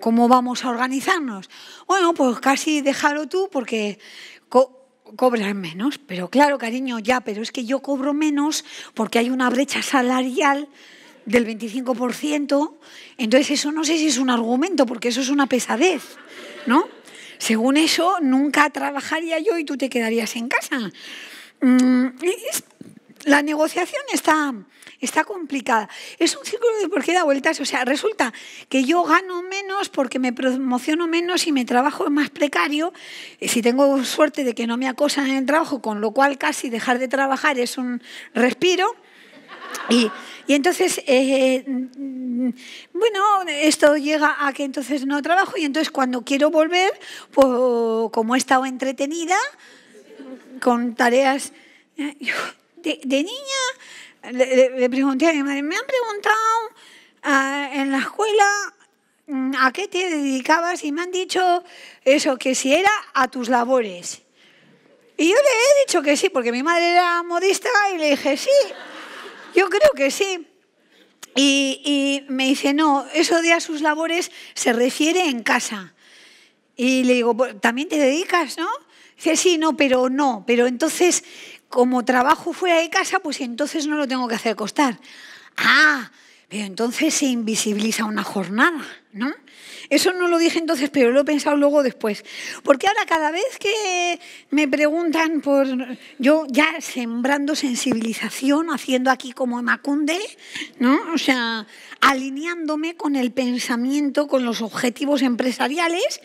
¿Cómo vamos a organizarnos? Bueno, pues casi déjalo tú porque cobras menos. Pero claro, cariño, ya, pero es que yo cobro menos porque hay una brecha salarial del 25%, entonces eso no sé si es un argumento, porque eso es una pesadez, ¿no? Según eso, nunca trabajaría yo y tú te quedarías en casa. Mm, la negociación está, está complicada. Es un círculo de por qué da vueltas. O sea, resulta que yo gano menos porque me promociono menos y mi trabajo es más precario. Eh, si tengo suerte de que no me acosan en el trabajo, con lo cual casi dejar de trabajar es un respiro. Y y entonces, eh, bueno, esto llega a que entonces no trabajo y entonces cuando quiero volver, pues como he estado entretenida con tareas... Eh, de, niña le, pregunté a mi madre, me han preguntado eh, en la escuela mm, a qué te dedicabas y me han dicho eso, que si era a tus labores. Y yo le he dicho que sí, porque mi madre era modista y le dije sí. Yo creo que sí. Y, me dice, no, eso de a sus labores se refiere en casa. Y le digo, ¿también te dedicas, no? Dice, sí, no, pero no. Pero entonces, como trabajo fuera de casa, pues entonces no lo tengo que hacer costar. Ah, pero entonces se invisibiliza una jornada, ¿no? Eso no lo dije entonces, pero lo he pensado luego después. Porque ahora cada vez que me preguntan por... Yo ya sembrando sensibilización, haciendo aquí como Macunde, ¿no? O sea, alineándome con el pensamiento, con los objetivos empresariales.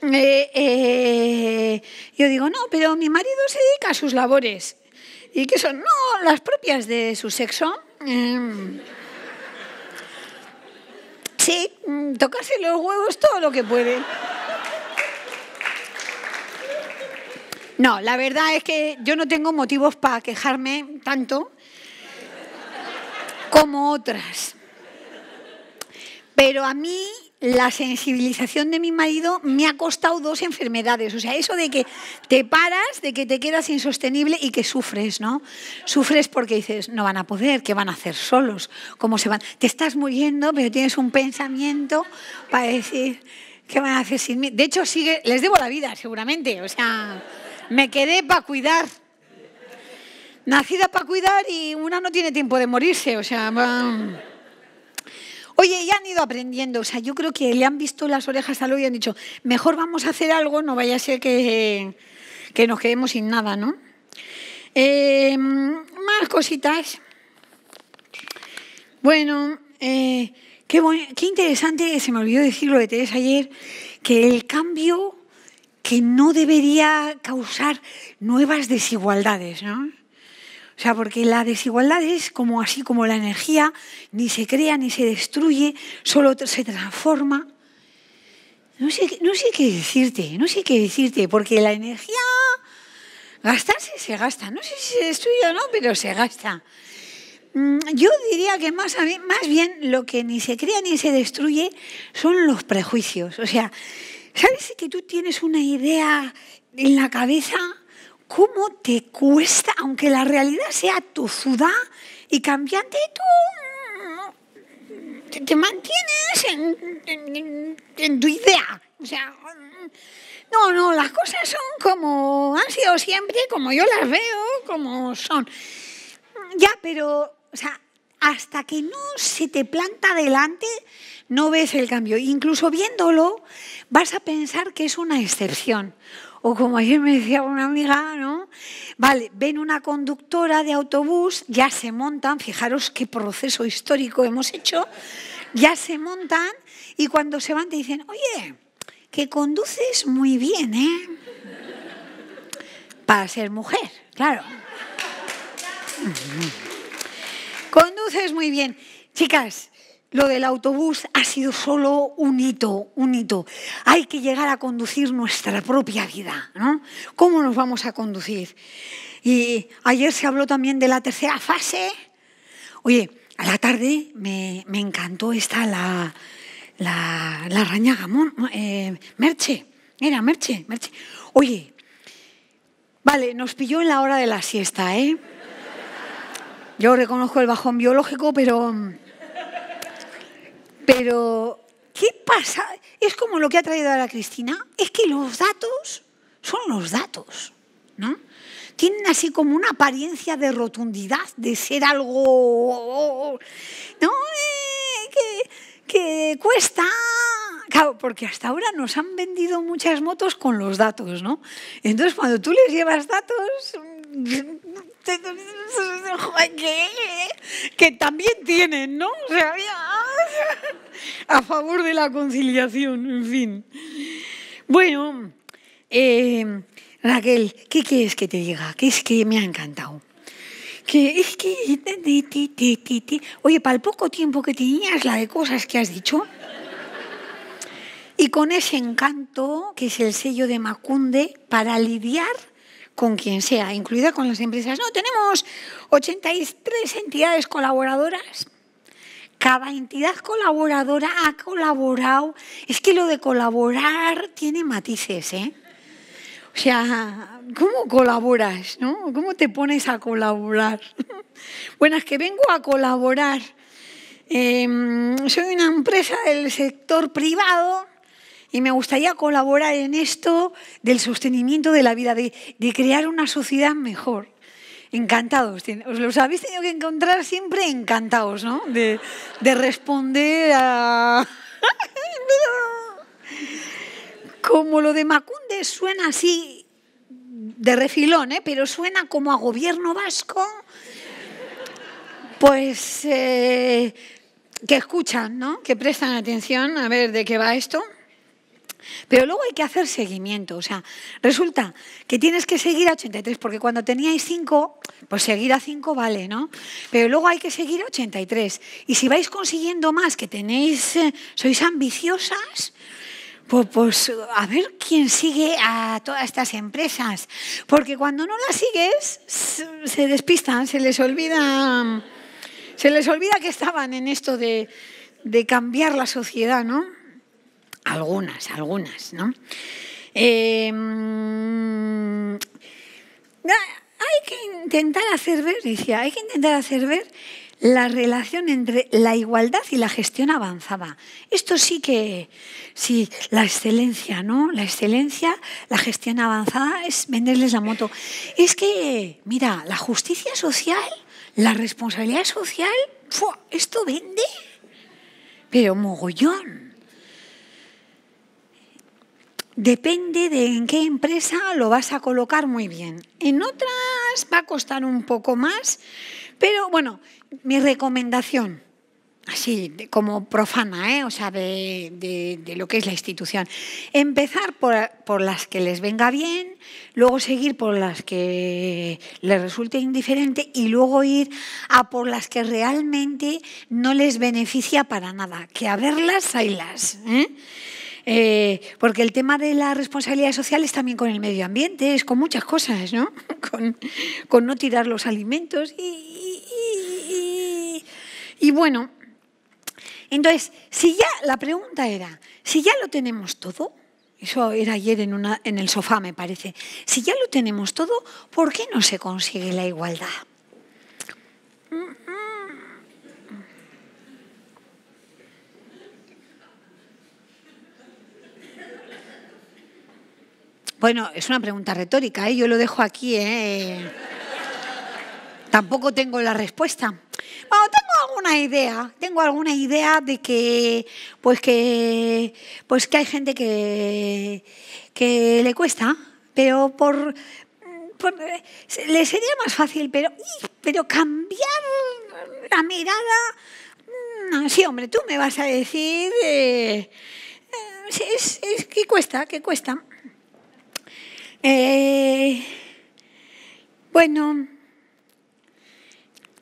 Eh, eh, yo digo, no, pero mi marido se dedica a sus labores. ¿Y que son? No, las propias de su sexo. Mm. Sí, mm, tocarse los huevos todo lo que puede. No, la verdad es que yo no tengo motivos para quejarme tanto como otras. Pero a mí la sensibilización de mi marido me ha costado dos enfermedades. O sea, eso de que te paras, de que te quedas insostenible y que sufres, ¿no? Sufres porque dices, no van a poder, ¿qué van a hacer solos? ¿Cómo se van? Te estás muriendo, pero tienes un pensamiento para decir, ¿qué van a hacer sin mí? De hecho, sigue, les debo la vida, seguramente. O sea, me quedé para cuidar. Nacida para cuidar y una no tiene tiempo de morirse, o sea... Oye, ya han ido aprendiendo, o sea, yo creo que le han visto las orejas a lo y han dicho, mejor vamos a hacer algo, no vaya a ser que, nos quedemos sin nada, ¿no? Eh, más cositas. Bueno, eh, qué, qué interesante, se me olvidó decir lo de Teresa ayer, que el cambio que no debería causar nuevas desigualdades, ¿no? O sea, porque la desigualdad es como así como la energía, ni se crea ni se destruye, solo se transforma. No sé, qué decirte, no sé qué decirte, porque la energía gastarse se gasta. No sé si se destruye o no, pero se gasta. Mm, yo diría que más, más bien lo que ni se crea ni se destruye son los prejuicios. O sea, ¿sabes que tú tienes una idea en la cabeza? ¿Cómo te cuesta, aunque la realidad sea tozuda y cambiante, tú mm, te, mantienes en, tu idea? O sea, mm, no, no, las cosas son como han sido siempre, como yo las veo, como son. Ya, pero, o sea, hasta que no se te planta delante, no ves el cambio. Incluso viéndolo, vas a pensar que es una excepción o como ayer me decía una amiga, ¿no? Vale, ven una conductora de autobús, ya se montan, fijaros qué proceso histórico hemos hecho, ya se montan y cuando se van te dicen, oye, que conduces muy bien, ¿eh? Para ser mujer, claro. Conduces muy bien. Chicas, lo del autobús ha sido solo un hito, un hito. Hay que llegar a conducir nuestra propia vida, ¿no? ¿Cómo nos vamos a conducir? Y ayer se habló también de la tercera fase. Oye, a la tarde me, encantó esta, la, la, la eh, Merche, era Merche, Merche. Oye, vale, nos pilló en la hora de la siesta, ¿eh? Yo reconozco el bajón biológico, pero pero, ¿qué pasa? Es como lo que ha traído a la Cristina, es que los datos son los datos, ¿no? Tienen así como una apariencia de rotundidad, de ser algo, ¿no? Eh, que, que cuesta Claro, porque hasta ahora nos han vendido muchas motos con los datos, ¿no? Entonces, cuando tú les llevas datos, que también tienen, ¿no? O sea, a favor de la conciliación, en fin. Bueno, eh, Raquel, ¿qué quieres que te diga? Que es que me ha encantado. Que es que... Oye, para el poco tiempo que tenías, la de cosas que has dicho... Y con ese encanto, que es el sello de Macunde, para lidiar con quien sea, incluida con las empresas. No, tenemos 83 entidades colaboradoras. Cada entidad colaboradora ha colaborado. Es que lo de colaborar tiene matices, ¿eh? O sea, ¿cómo colaboras? ¿no? ¿Cómo te pones a colaborar? Buenas, que vengo a colaborar. Em, soy una empresa del sector privado y me gustaría colaborar en esto del sostenimiento de la vida, de, crear una sociedad mejor. Encantados, os los habéis tenido que encontrar siempre encantados, ¿no? De, responder a... Como lo de Macunde suena así de refilón, ¿eh? pero suena como a gobierno vasco, pues eh, que escuchan, ¿no? que prestan atención a ver de qué va esto. Pero luego hay que hacer seguimiento. O sea, resulta que tienes que seguir a 83, porque cuando teníais 5, pues seguir a 5 vale, ¿no? Pero luego hay que seguir a 83. Y si vais consiguiendo más, que tenéis, eh, sois ambiciosas, pues, pues, a ver quién sigue a todas estas empresas. Porque cuando no las sigues, se despistan, se les olvida, se les olvida que estaban en esto de cambiar la sociedad, ¿no? Algunas, algunas, ¿no? Em, ah, hay que intentar hacer ver, decía, hay que intentar hacer ver la relación entre la igualdad y la gestión avanzada. Esto sí que, sí, la excelencia, ¿no? La excelencia, la gestión avanzada es venderles la moto. Es que, mira, la justicia social, la responsabilidad social, esto vende, pero mogollón. Depende de en qué empresa lo vas a colocar muy bien. En otras va a costar un poco más, pero bueno, mi recomendación, así como profana, ¿eh? o sea, de, lo que es la institución, empezar por, las que les venga bien, luego seguir por las que les resulte indiferente y luego ir a por las que realmente no les beneficia para nada, que a verlas, haylas. Eh, porque el tema de la responsabilidad social es también con el medio ambiente, es con muchas cosas, ¿no? Con, no tirar los alimentos y, bueno. Entonces, si ya la pregunta era, si ya lo tenemos todo, eso era ayer en el sofá, me parece. Si ya lo tenemos todo, ¿por qué no se consigue la igualdad? Mm. Bueno, es una pregunta retórica, ¿eh? yo lo dejo aquí. ¿eh? Tampoco tengo la respuesta. tengo alguna idea, tengo alguna idea de que, pues que, pues que hay gente que, que le cuesta, pero por, le sería más fácil, pero, pero cambiar la mirada, mm, sí, hombre, tú me vas a decir, eh, que cuesta, que cuesta. Eh, bueno,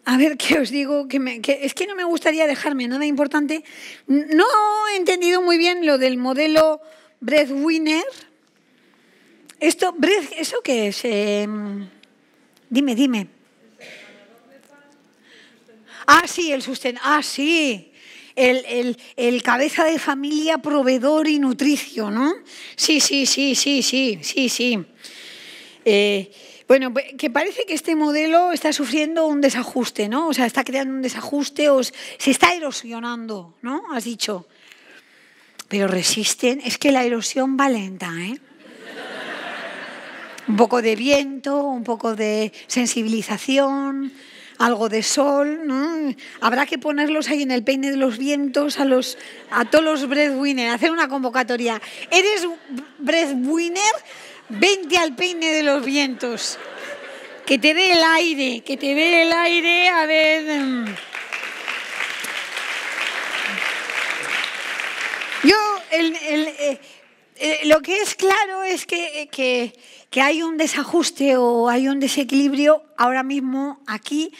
a ver qué os digo, que, es que no me gustaría dejarme nada importante. No he entendido muy bien lo del modelo breadwinner. Esto, ¿eso qué es? Em, dime, dime. Ah, sí, el sustento. Ah, sí el, cabeza de familia proveedor y nutricio, ¿no? Sí, sí, sí, sí, sí, sí, sí. Eh, bueno, pues, que parece que este modelo está sufriendo un desajuste, ¿no? O sea, está creando un desajuste o se está erosionando, ¿no? Has dicho. Pero resisten. Es que la erosión va lenta, ¿eh? Un poco de viento, un poco de sensibilización, algo de sol, ¿no? Habrá que ponerlos ahí en el peine de los vientos a, los, a todos los breadwinners, hacer una convocatoria. ¿Eres breadwinner? Vente al peine de los vientos. Que te dé el aire, que te dé el aire, a ver... Mm. Yo, el, eh, eh, lo que es claro es eh, que, hay un desajuste o hay un desequilibrio ahora mismo aquí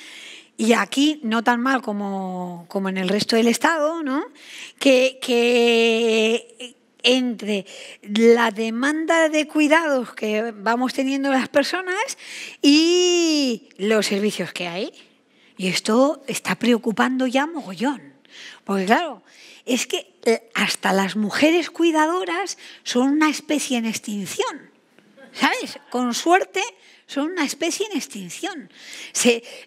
y aquí no tan mal como, como, en el resto del Estado, ¿no? que, que entre la demanda de cuidados que vamos teniendo las personas y los servicios que hay. Y esto está preocupando ya mogollón. Porque claro, es que eh, hasta las mujeres cuidadoras son una especie en extinción. ¿Sabes? Con suerte son una especie en extinción.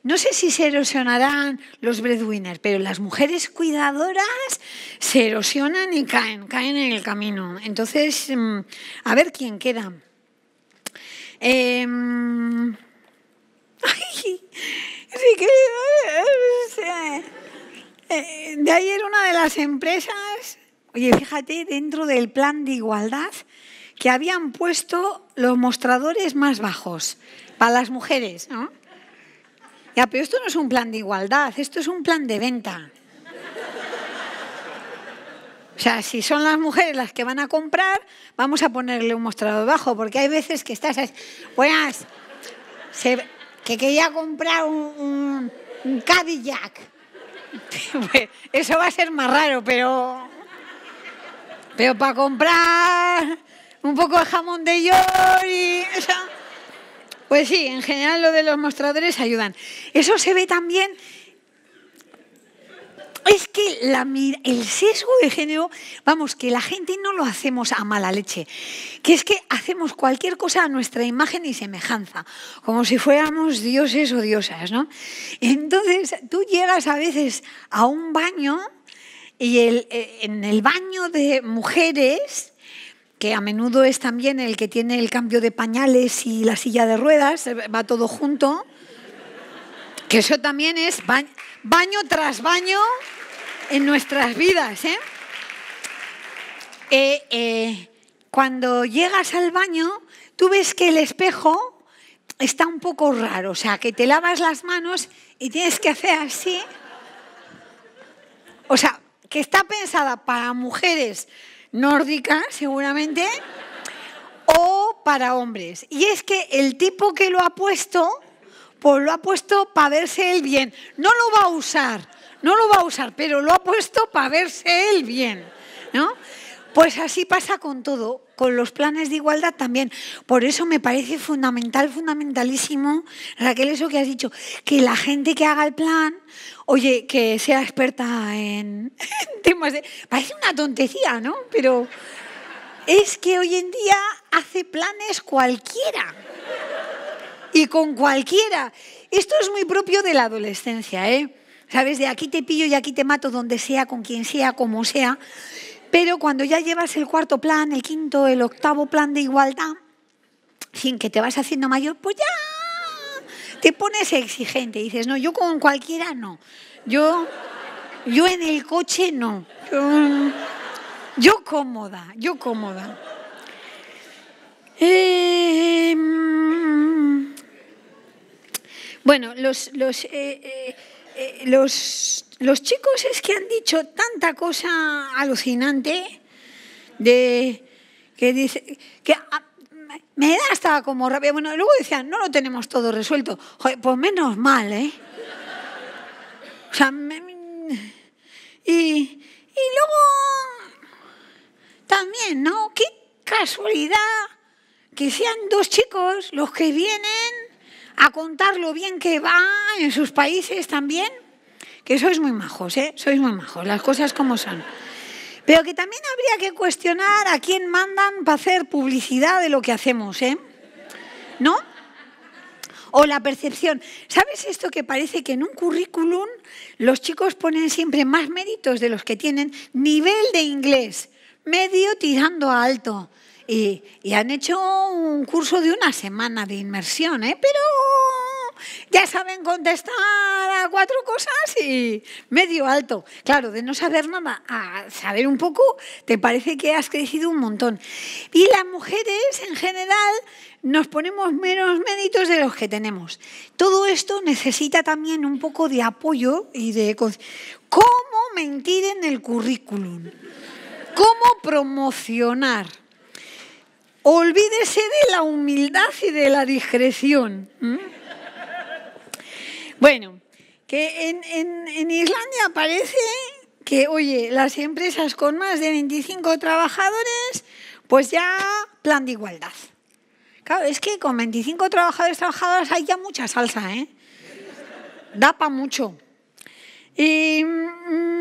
no sé si se erosionarán los breadwinners, pero las mujeres cuidadoras se erosionan y caen, caen en el camino. Entonces, mm, a ver quién queda. Em, eh, eh, eh, de ayer una de las empresas, oye, fíjate, dentro del plan de igualdad, que habían puesto los mostradores más bajos para las mujeres, ¿no? Ya, pero esto no es un plan de igualdad, esto es un plan de venta. O sea, si son las mujeres las que van a comprar, vamos a ponerle un mostrador bajo, porque hay veces que estás, buenas, que quería comprar un, un Cadillac Pues, eso va a ser más raro, pero. Pero para comprar un poco de jamón de york y. Pues sí, en general lo de los mostradores ayudan. Eso se ve también es que el sesgo de género, vamos, que la gente no lo hacemos a mala leche, que es que hacemos cualquier cosa a nuestra imagen y semejanza, como si fuéramos dioses o diosas, ¿no? Entonces, tú llegas a veces a un baño y e, en el baño de mujeres que a menudo es también el que tiene el cambio de pañales y la silla de ruedas, va todo junto. Que eso también es baño, tras baño en nuestras vidas. ¿eh? Eh, eh, cuando llegas al baño, tú ves que el espejo está un poco raro, o sea, que te lavas las manos y tienes que hacer así. O sea, que está pensada para mujeres nórdicas, seguramente, o para hombres. Y es que el tipo que lo ha puesto pues lo ha puesto para verse él bien. No lo va a usar, no lo va a usar, pero lo ha puesto para verse él bien, ¿no? Pues así pasa con todo, con los planes de igualdad también. Por eso me parece fundamental, fundamentalísimo, Raquel, eso que has dicho, que la gente que haga el plan, oye, que sea experta en, temas de... Parece una tontecía, ¿no? Pero es que hoy en día hace planes cualquiera y con cualquiera. Esto es muy propio de la adolescencia, ¿eh? ¿Sabes? De aquí te pillo y aquí te mato, donde sea, con quien sea, como sea. Pero cuando ya llevas el cuarto plan, el quinto, el octavo plan de igualdad, sin que te vas haciendo mayor, pues ya te pones exigente. dices, no, yo con cualquiera no. Yo, yo en el coche no. Yo, yo cómoda, yo cómoda. Eh, bueno, los, eh, eh, eh, los, los, chicos es que han dicho tanta cosa alucinante de que dice que ah, me da hasta como rabia. Bueno, luego decían, no lo tenemos todo resuelto. pues menos mal, ¿eh? O sea, y, y luego también, ¿no? Qué casualidad que sean dos chicos los que vienen a contar lo bien que va en sus países también, que sois muy majos, ¿eh? Sois muy majos, las cosas como son. Pero que también habría que cuestionar a quién mandan para hacer publicidad de lo que hacemos, ¿eh? ¿No? O la percepción. ¿Sabes esto que parece que en un currículum los chicos ponen siempre más méritos de los que tienen? Nivel de inglés, medio tirando a alto. Y, han hecho un curso de una semana de inmersión, ¿eh? pero ya saben contestar a cuatro cosas y medio alto. Claro, de no saber nada a saber un poco, te parece que has crecido un montón. Y las mujeres en general nos ponemos menos méritos de los que tenemos. Todo esto necesita también un poco de apoyo y de... ¿Cómo mentir en el currículum? ¿Cómo promocionar? Olvídese de la humildad y de la discreción. Bueno, que en, Islandia parece que, oye, las empresas con más de 25 trabajadores, pues ya plan de igualdad. Claro, es que con 25 trabajadores trabajadoras hay ya mucha salsa, ¿eh? Da para mucho. Y, mm,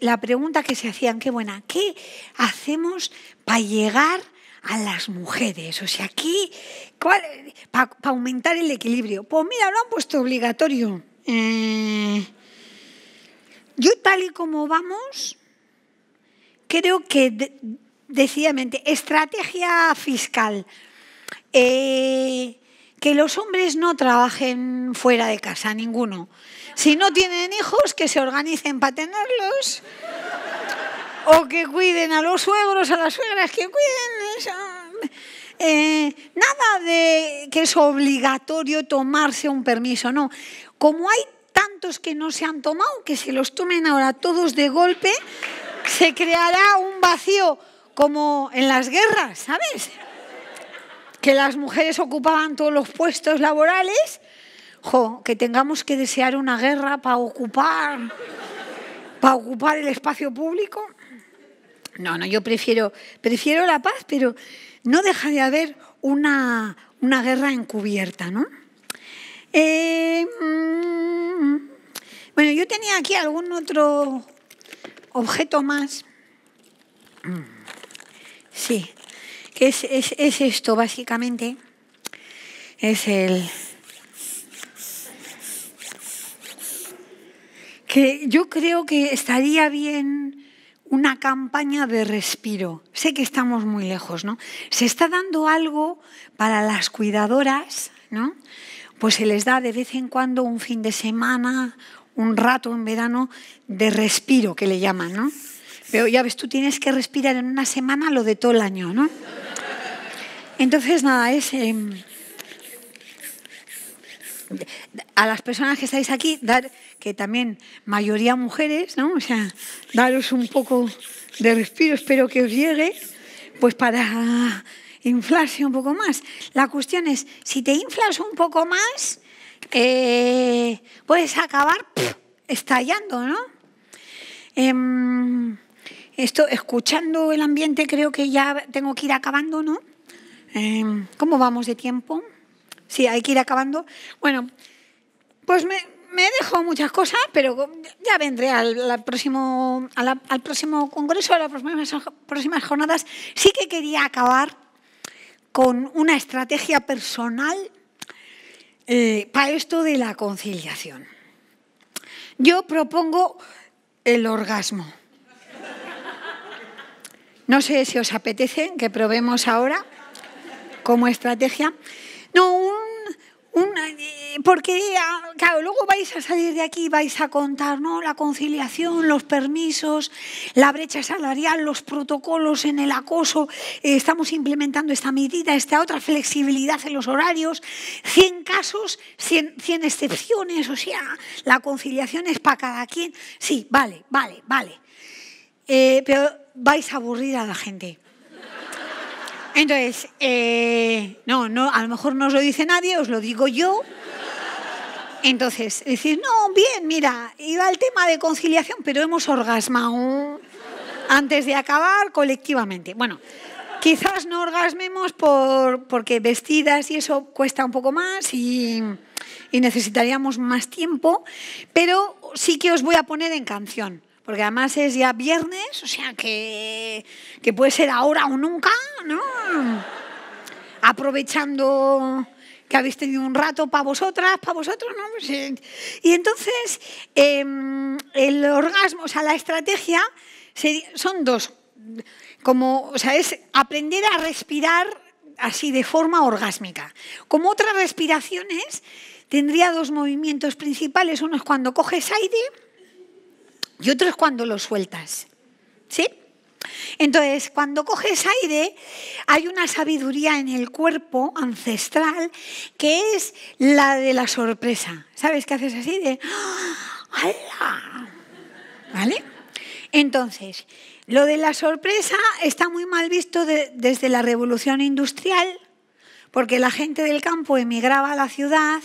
la pregunta que se hacían, qué buena, ¿qué hacemos para llegar a las mujeres. O sea, aquí, para aumentar el equilibrio. Pues mira, lo han puesto obligatorio. Eh, yo tal y como vamos, creo que de, estrategia fiscal. Eh, que los hombres no trabajen fuera de casa, ninguno. Si no tienen hijos, que se organicen para tenerlos o que cuiden a los suegros, a las suegras, que cuiden eh, nada de que es obligatorio tomarse un permiso, no. Como hay tantos que no se han tomado, que si los tomen ahora todos de golpe, se creará un vacío como en las guerras, ¿sabes? Que las mujeres ocupaban todos los puestos laborales, que tengamos que desear una guerra para ocupar, para ocupar el espacio público. No, no, yo prefiero, prefiero la paz, pero no deja de haber una, guerra encubierta, ¿no? Eh, mm, bueno, yo tenía aquí algún otro objeto más. Mm, sí, que es, es esto básicamente. Es el... que yo creo que estaría bien una campaña de respiro. Sé que estamos muy lejos, ¿no? Se está dando algo para las cuidadoras, ¿no? Pues se les da de vez en cuando un fin de semana, un rato en verano de respiro, que le llaman, ¿no? Pero ya ves, tú tienes que respirar en una semana lo de todo el año, ¿no? Entonces, nada, es... Em, a las personas que estáis aquí, dar, que también mayoría mujeres, ¿no? O sea, daros un poco de respiro, espero que os llegue, pues para inflarse un poco más. La cuestión es, si te inflas un poco más, eh, puedes acabar estallando, ¿no? Em, esto, escuchando el ambiente, creo que ya tengo que ir acabando, ¿no? Em, ¿Cómo vamos de tiempo? Sí, hay que ir acabando. Bueno, pues me, me dejado muchas cosas, pero ya vendré al, próximo, al próximo congreso, a las próximas, próximas jornadas. Sí que quería acabar con una estrategia personal eh, para esto de la conciliación. Yo propongo el orgasmo. No sé si os apetece que probemos ahora como estrategia. No, una, eh, porque, ah, luego vais a salir de aquí y vais a contar, ¿no? La conciliación, los permisos, la brecha salarial, los protocolos en el acoso, eh, estamos implementando esta medida, esta otra flexibilidad en los horarios, 100 casos, 100, excepciones, o sea, la conciliación es para cada quien. Sí, vale, vale, vale. Eh, pero vais a aburrir a la gente. Entonces, eh, no, no, a lo mejor no os lo dice nadie, os lo digo yo. Entonces, decís, no, bien, mira, iba el tema de conciliación, pero hemos orgasmado antes de acabar colectivamente. Bueno, quizás no orgasmemos por, porque vestidas y eso cuesta un poco más y necesitaríamos más tiempo, pero sí que os voy a poner en canción porque además es ya viernes, o sea que, que puede ser ahora o nunca, ¿no? Aprovechando que habéis tenido un rato para vosotras, para vosotros, ¿no? Pues, eh, y entonces, em, el orgasmo, o sea, la estrategia son dos. Como, o sea, es aprender a respirar así de forma orgásmica. Como otras respiraciones, tendría dos movimientos principales. Uno es cuando coges aire y otro es cuando lo sueltas. ¿Sí? Entonces, cuando coges aire, hay una sabiduría en el cuerpo ancestral que es la de la sorpresa. ¿Sabes qué haces así? ¡Ah! ¡Hala! ¿Vale? Entonces, lo de la sorpresa está muy mal visto desde la revolución industrial, porque la gente del campo emigraba a la ciudad,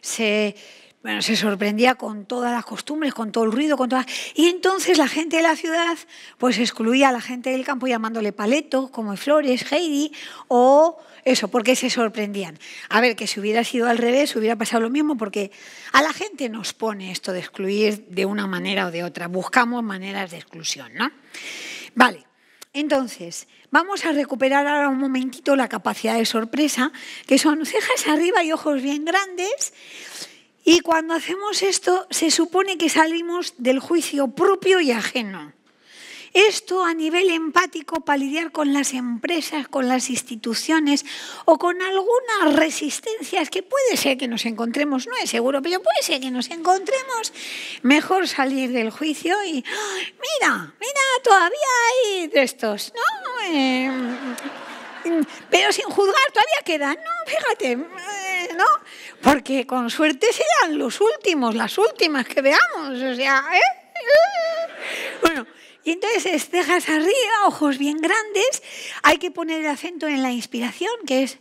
se bueno, se sorprendía con todas las costumbres, con todo el ruido, con todas. Y entonces la gente de la ciudad, pues excluía a la gente del campo llamándole paleto, como Flores, Heidi, o eso, porque se sorprendían. A ver, que si hubiera sido al revés, hubiera pasado lo mismo, porque a la gente nos pone esto de excluir de una manera o de otra. Buscamos maneras de exclusión, ¿no? Vale. Entonces, vamos a recuperar ahora un momentito la capacidad de sorpresa, que son cejas arriba y ojos bien grandes y cuando hacemos esto, se supone que salimos del juicio propio y ajeno. Esto a nivel empático para lidiar con las empresas, con las instituciones o con algunas resistencias que puede ser que nos encontremos, no es seguro, pero puede ser que nos encontremos, mejor salir del juicio y, mira, mira, todavía hay de estos, ¿no? Eh, pero sin juzgar, todavía quedan, ¿no? Fíjate, eh, ¿no? Porque con suerte serán los últimos, las últimas que veamos. O sea, ¿eh? Bueno, y entonces cejas arriba, ojos bien grandes. Hay que poner el acento en la inspiración, que es...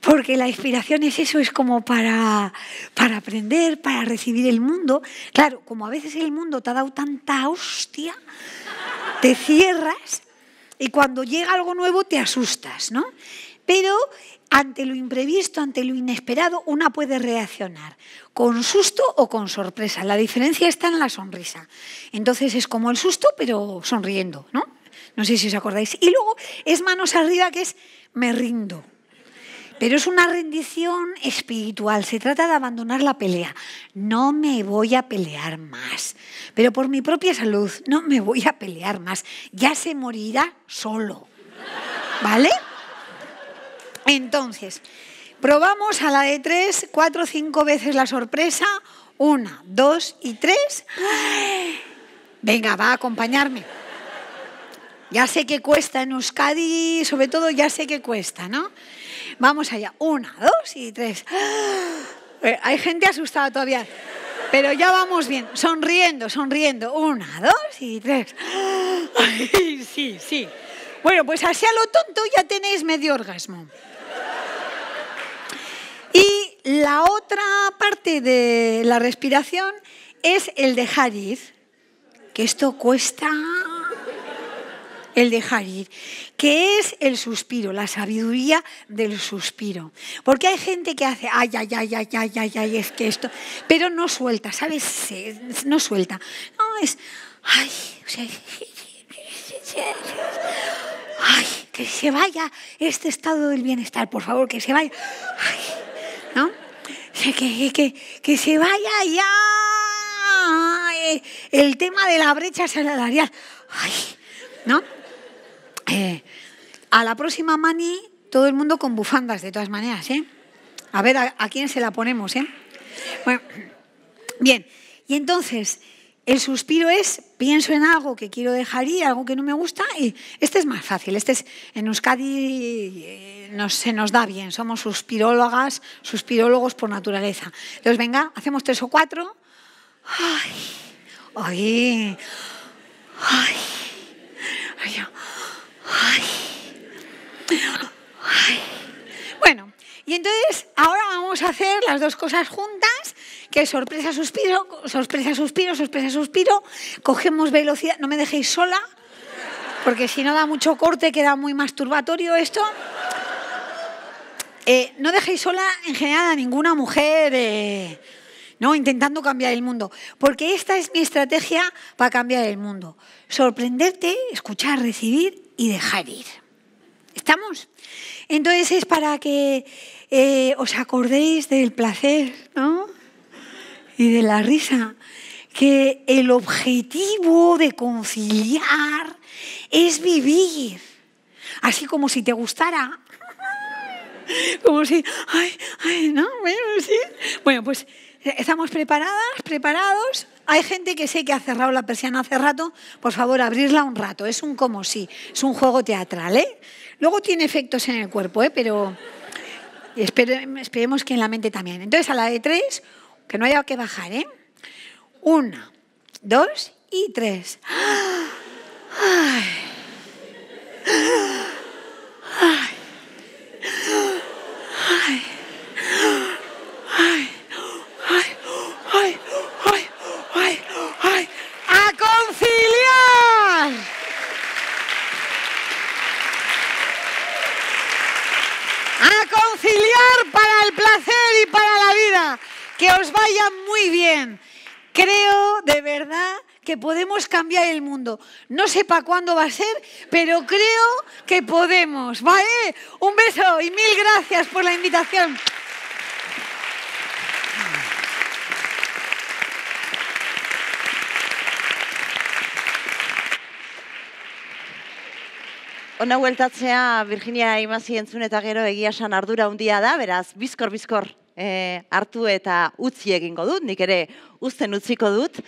Porque la inspiración es eso, es como para, para aprender, para recibir el mundo. Claro, como a veces el mundo te ha dado tanta hostia, te cierras y cuando llega algo nuevo te asustas, ¿no? Pero ante lo imprevisto, ante lo inesperado, una puede reaccionar con susto o con sorpresa. La diferencia está en la sonrisa. Entonces es como el susto, pero sonriendo, ¿no? No sé si os acordáis. Y luego es manos arriba que es me rindo. Pero es una rendición espiritual, se trata de abandonar la pelea. No me voy a pelear más, pero por mi propia salud, no me voy a pelear más. Ya se morirá solo. ¿Vale? Entonces, probamos a la de tres, cuatro, cinco veces la sorpresa. Una, dos y tres. Venga, va a acompañarme. Ya sé que cuesta en Euskadi, sobre todo ya sé que cuesta, ¿no? Vamos allá. Una, dos y tres. Hay gente asustada todavía. Pero ya vamos bien, sonriendo, sonriendo. Una, dos y tres. sí, sí. Bueno, pues así a lo tonto ya tenéis medio orgasmo. La otra parte de la respiración es el dejar ir, que esto cuesta el dejar ir, que es el suspiro, la sabiduría del suspiro. Porque hay gente que hace, ay, ay, ay, ay, ay, ay, ay, es que esto, pero no suelta, ¿sabes? No suelta. No, es, ay, que se vaya este estado del bienestar, por favor, que se vaya. ¿no? Que, que, se vaya ya el tema de la brecha salarial. ¿no? Eh, a la próxima mani, todo el mundo con bufandas, de todas maneras, ¿eh? A ver a, quién se la ponemos, ¿eh? bien, y entonces, el suspiro es, pienso en algo que quiero dejar ir, algo que no me gusta, y este es más fácil. Este es, en Euskadi eh, se nos da bien, somos suspirólogas, suspirólogos por naturaleza. Entonces, venga, hacemos tres o cuatro. ay, ay, ay, ay. Bueno, y entonces ahora vamos a hacer las dos cosas juntas que sorpresa, suspiro, sorpresa, suspiro, sorpresa, suspiro, cogemos velocidad, no me dejéis sola, porque si no da mucho corte, queda muy masturbatorio esto. Eh, no dejéis sola en general a ninguna mujer. Eh, ¿no? intentando cambiar el mundo. Porque esta es mi estrategia para cambiar el mundo. Sorprenderte, escuchar, recibir y dejar ir. ¿Estamos? Entonces es para que eh, os acordéis del placer, ¿no? y de la risa, que el objetivo de conciliar es vivir, así como si te gustara. Como si, ay, ay, no, bueno, pues estamos preparadas, preparados. Hay gente que sé que ha cerrado la persiana hace rato, por favor, abrirla un rato. Es un como si, es un juego teatral, ¿eh? Luego tiene efectos en el cuerpo, ¿eh? Pero esperemos que en la mente también. Entonces, a la de tres, que no haya que bajar, ¿eh? Una, dos y tres. Ay. Ay. Ay. Ay. Ay. Ay. Ay. Ay. Ay. ¡A conciliar! ¡A conciliar! Que os vaya muy bien. Creo de verdad que podemos cambiar el mundo. No sé para cuándo va a ser, pero creo que podemos. ¿Vale? Un beso y mil gracias por la invitación. Una vuelta a Virginia Imasi entzun eta gero egia san ardura día da, beraz, bizkor bizkor. e, hartu eta utzi egingo dut, nik ere uzten utziko dut.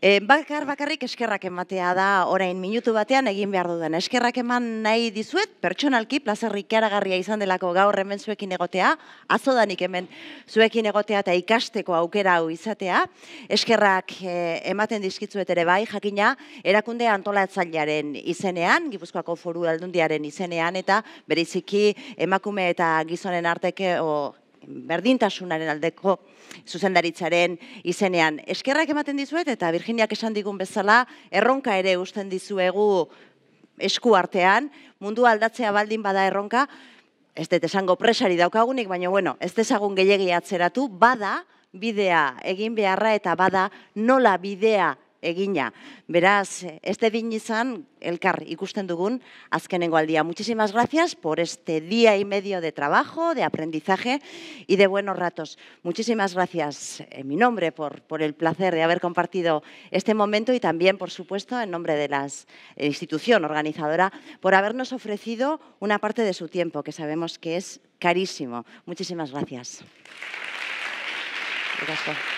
E, bakar bakarrik eskerrak ematea da orain minutu batean egin behar dudan. Eskerrak eman nahi dizuet, pertsonalki plazerrik eragarria izan delako gaur hemen zuekin egotea, azodanik hemen zuekin egotea eta ikasteko aukera hau izatea. Eskerrak eh, ematen dizkitzuet ere bai, jakina, erakunde antolatzailearen izenean, Gipuzkoako foru aldundiaren izenean, eta bereziki emakume eta gizonen arteke o, berdintasunaren aldeko zuzendaritzaren izenean. Eskerrak ematen dizuet eta Virginiak esan digun bezala erronka ere usten dizuegu esku artean, mundu aldatzea baldin bada erronka, ez dut esango presari daukagunik, baina bueno, ez dezagun gehiagia atzeratu, bada bidea egin beharra eta bada nola bidea egina. Verás, este el izan, elkar ikusten dugun, azkenengo al día. Muchísimas gracias por este día y medio de trabajo, de aprendizaje y de buenos ratos. Muchísimas gracias en eh, mi nombre por, por el placer de haber compartido este momento y también, por supuesto, en nombre de la eh, institución organizadora, por habernos ofrecido una parte de su tiempo, que sabemos que es carísimo. Muchísimas gracias. Gracias.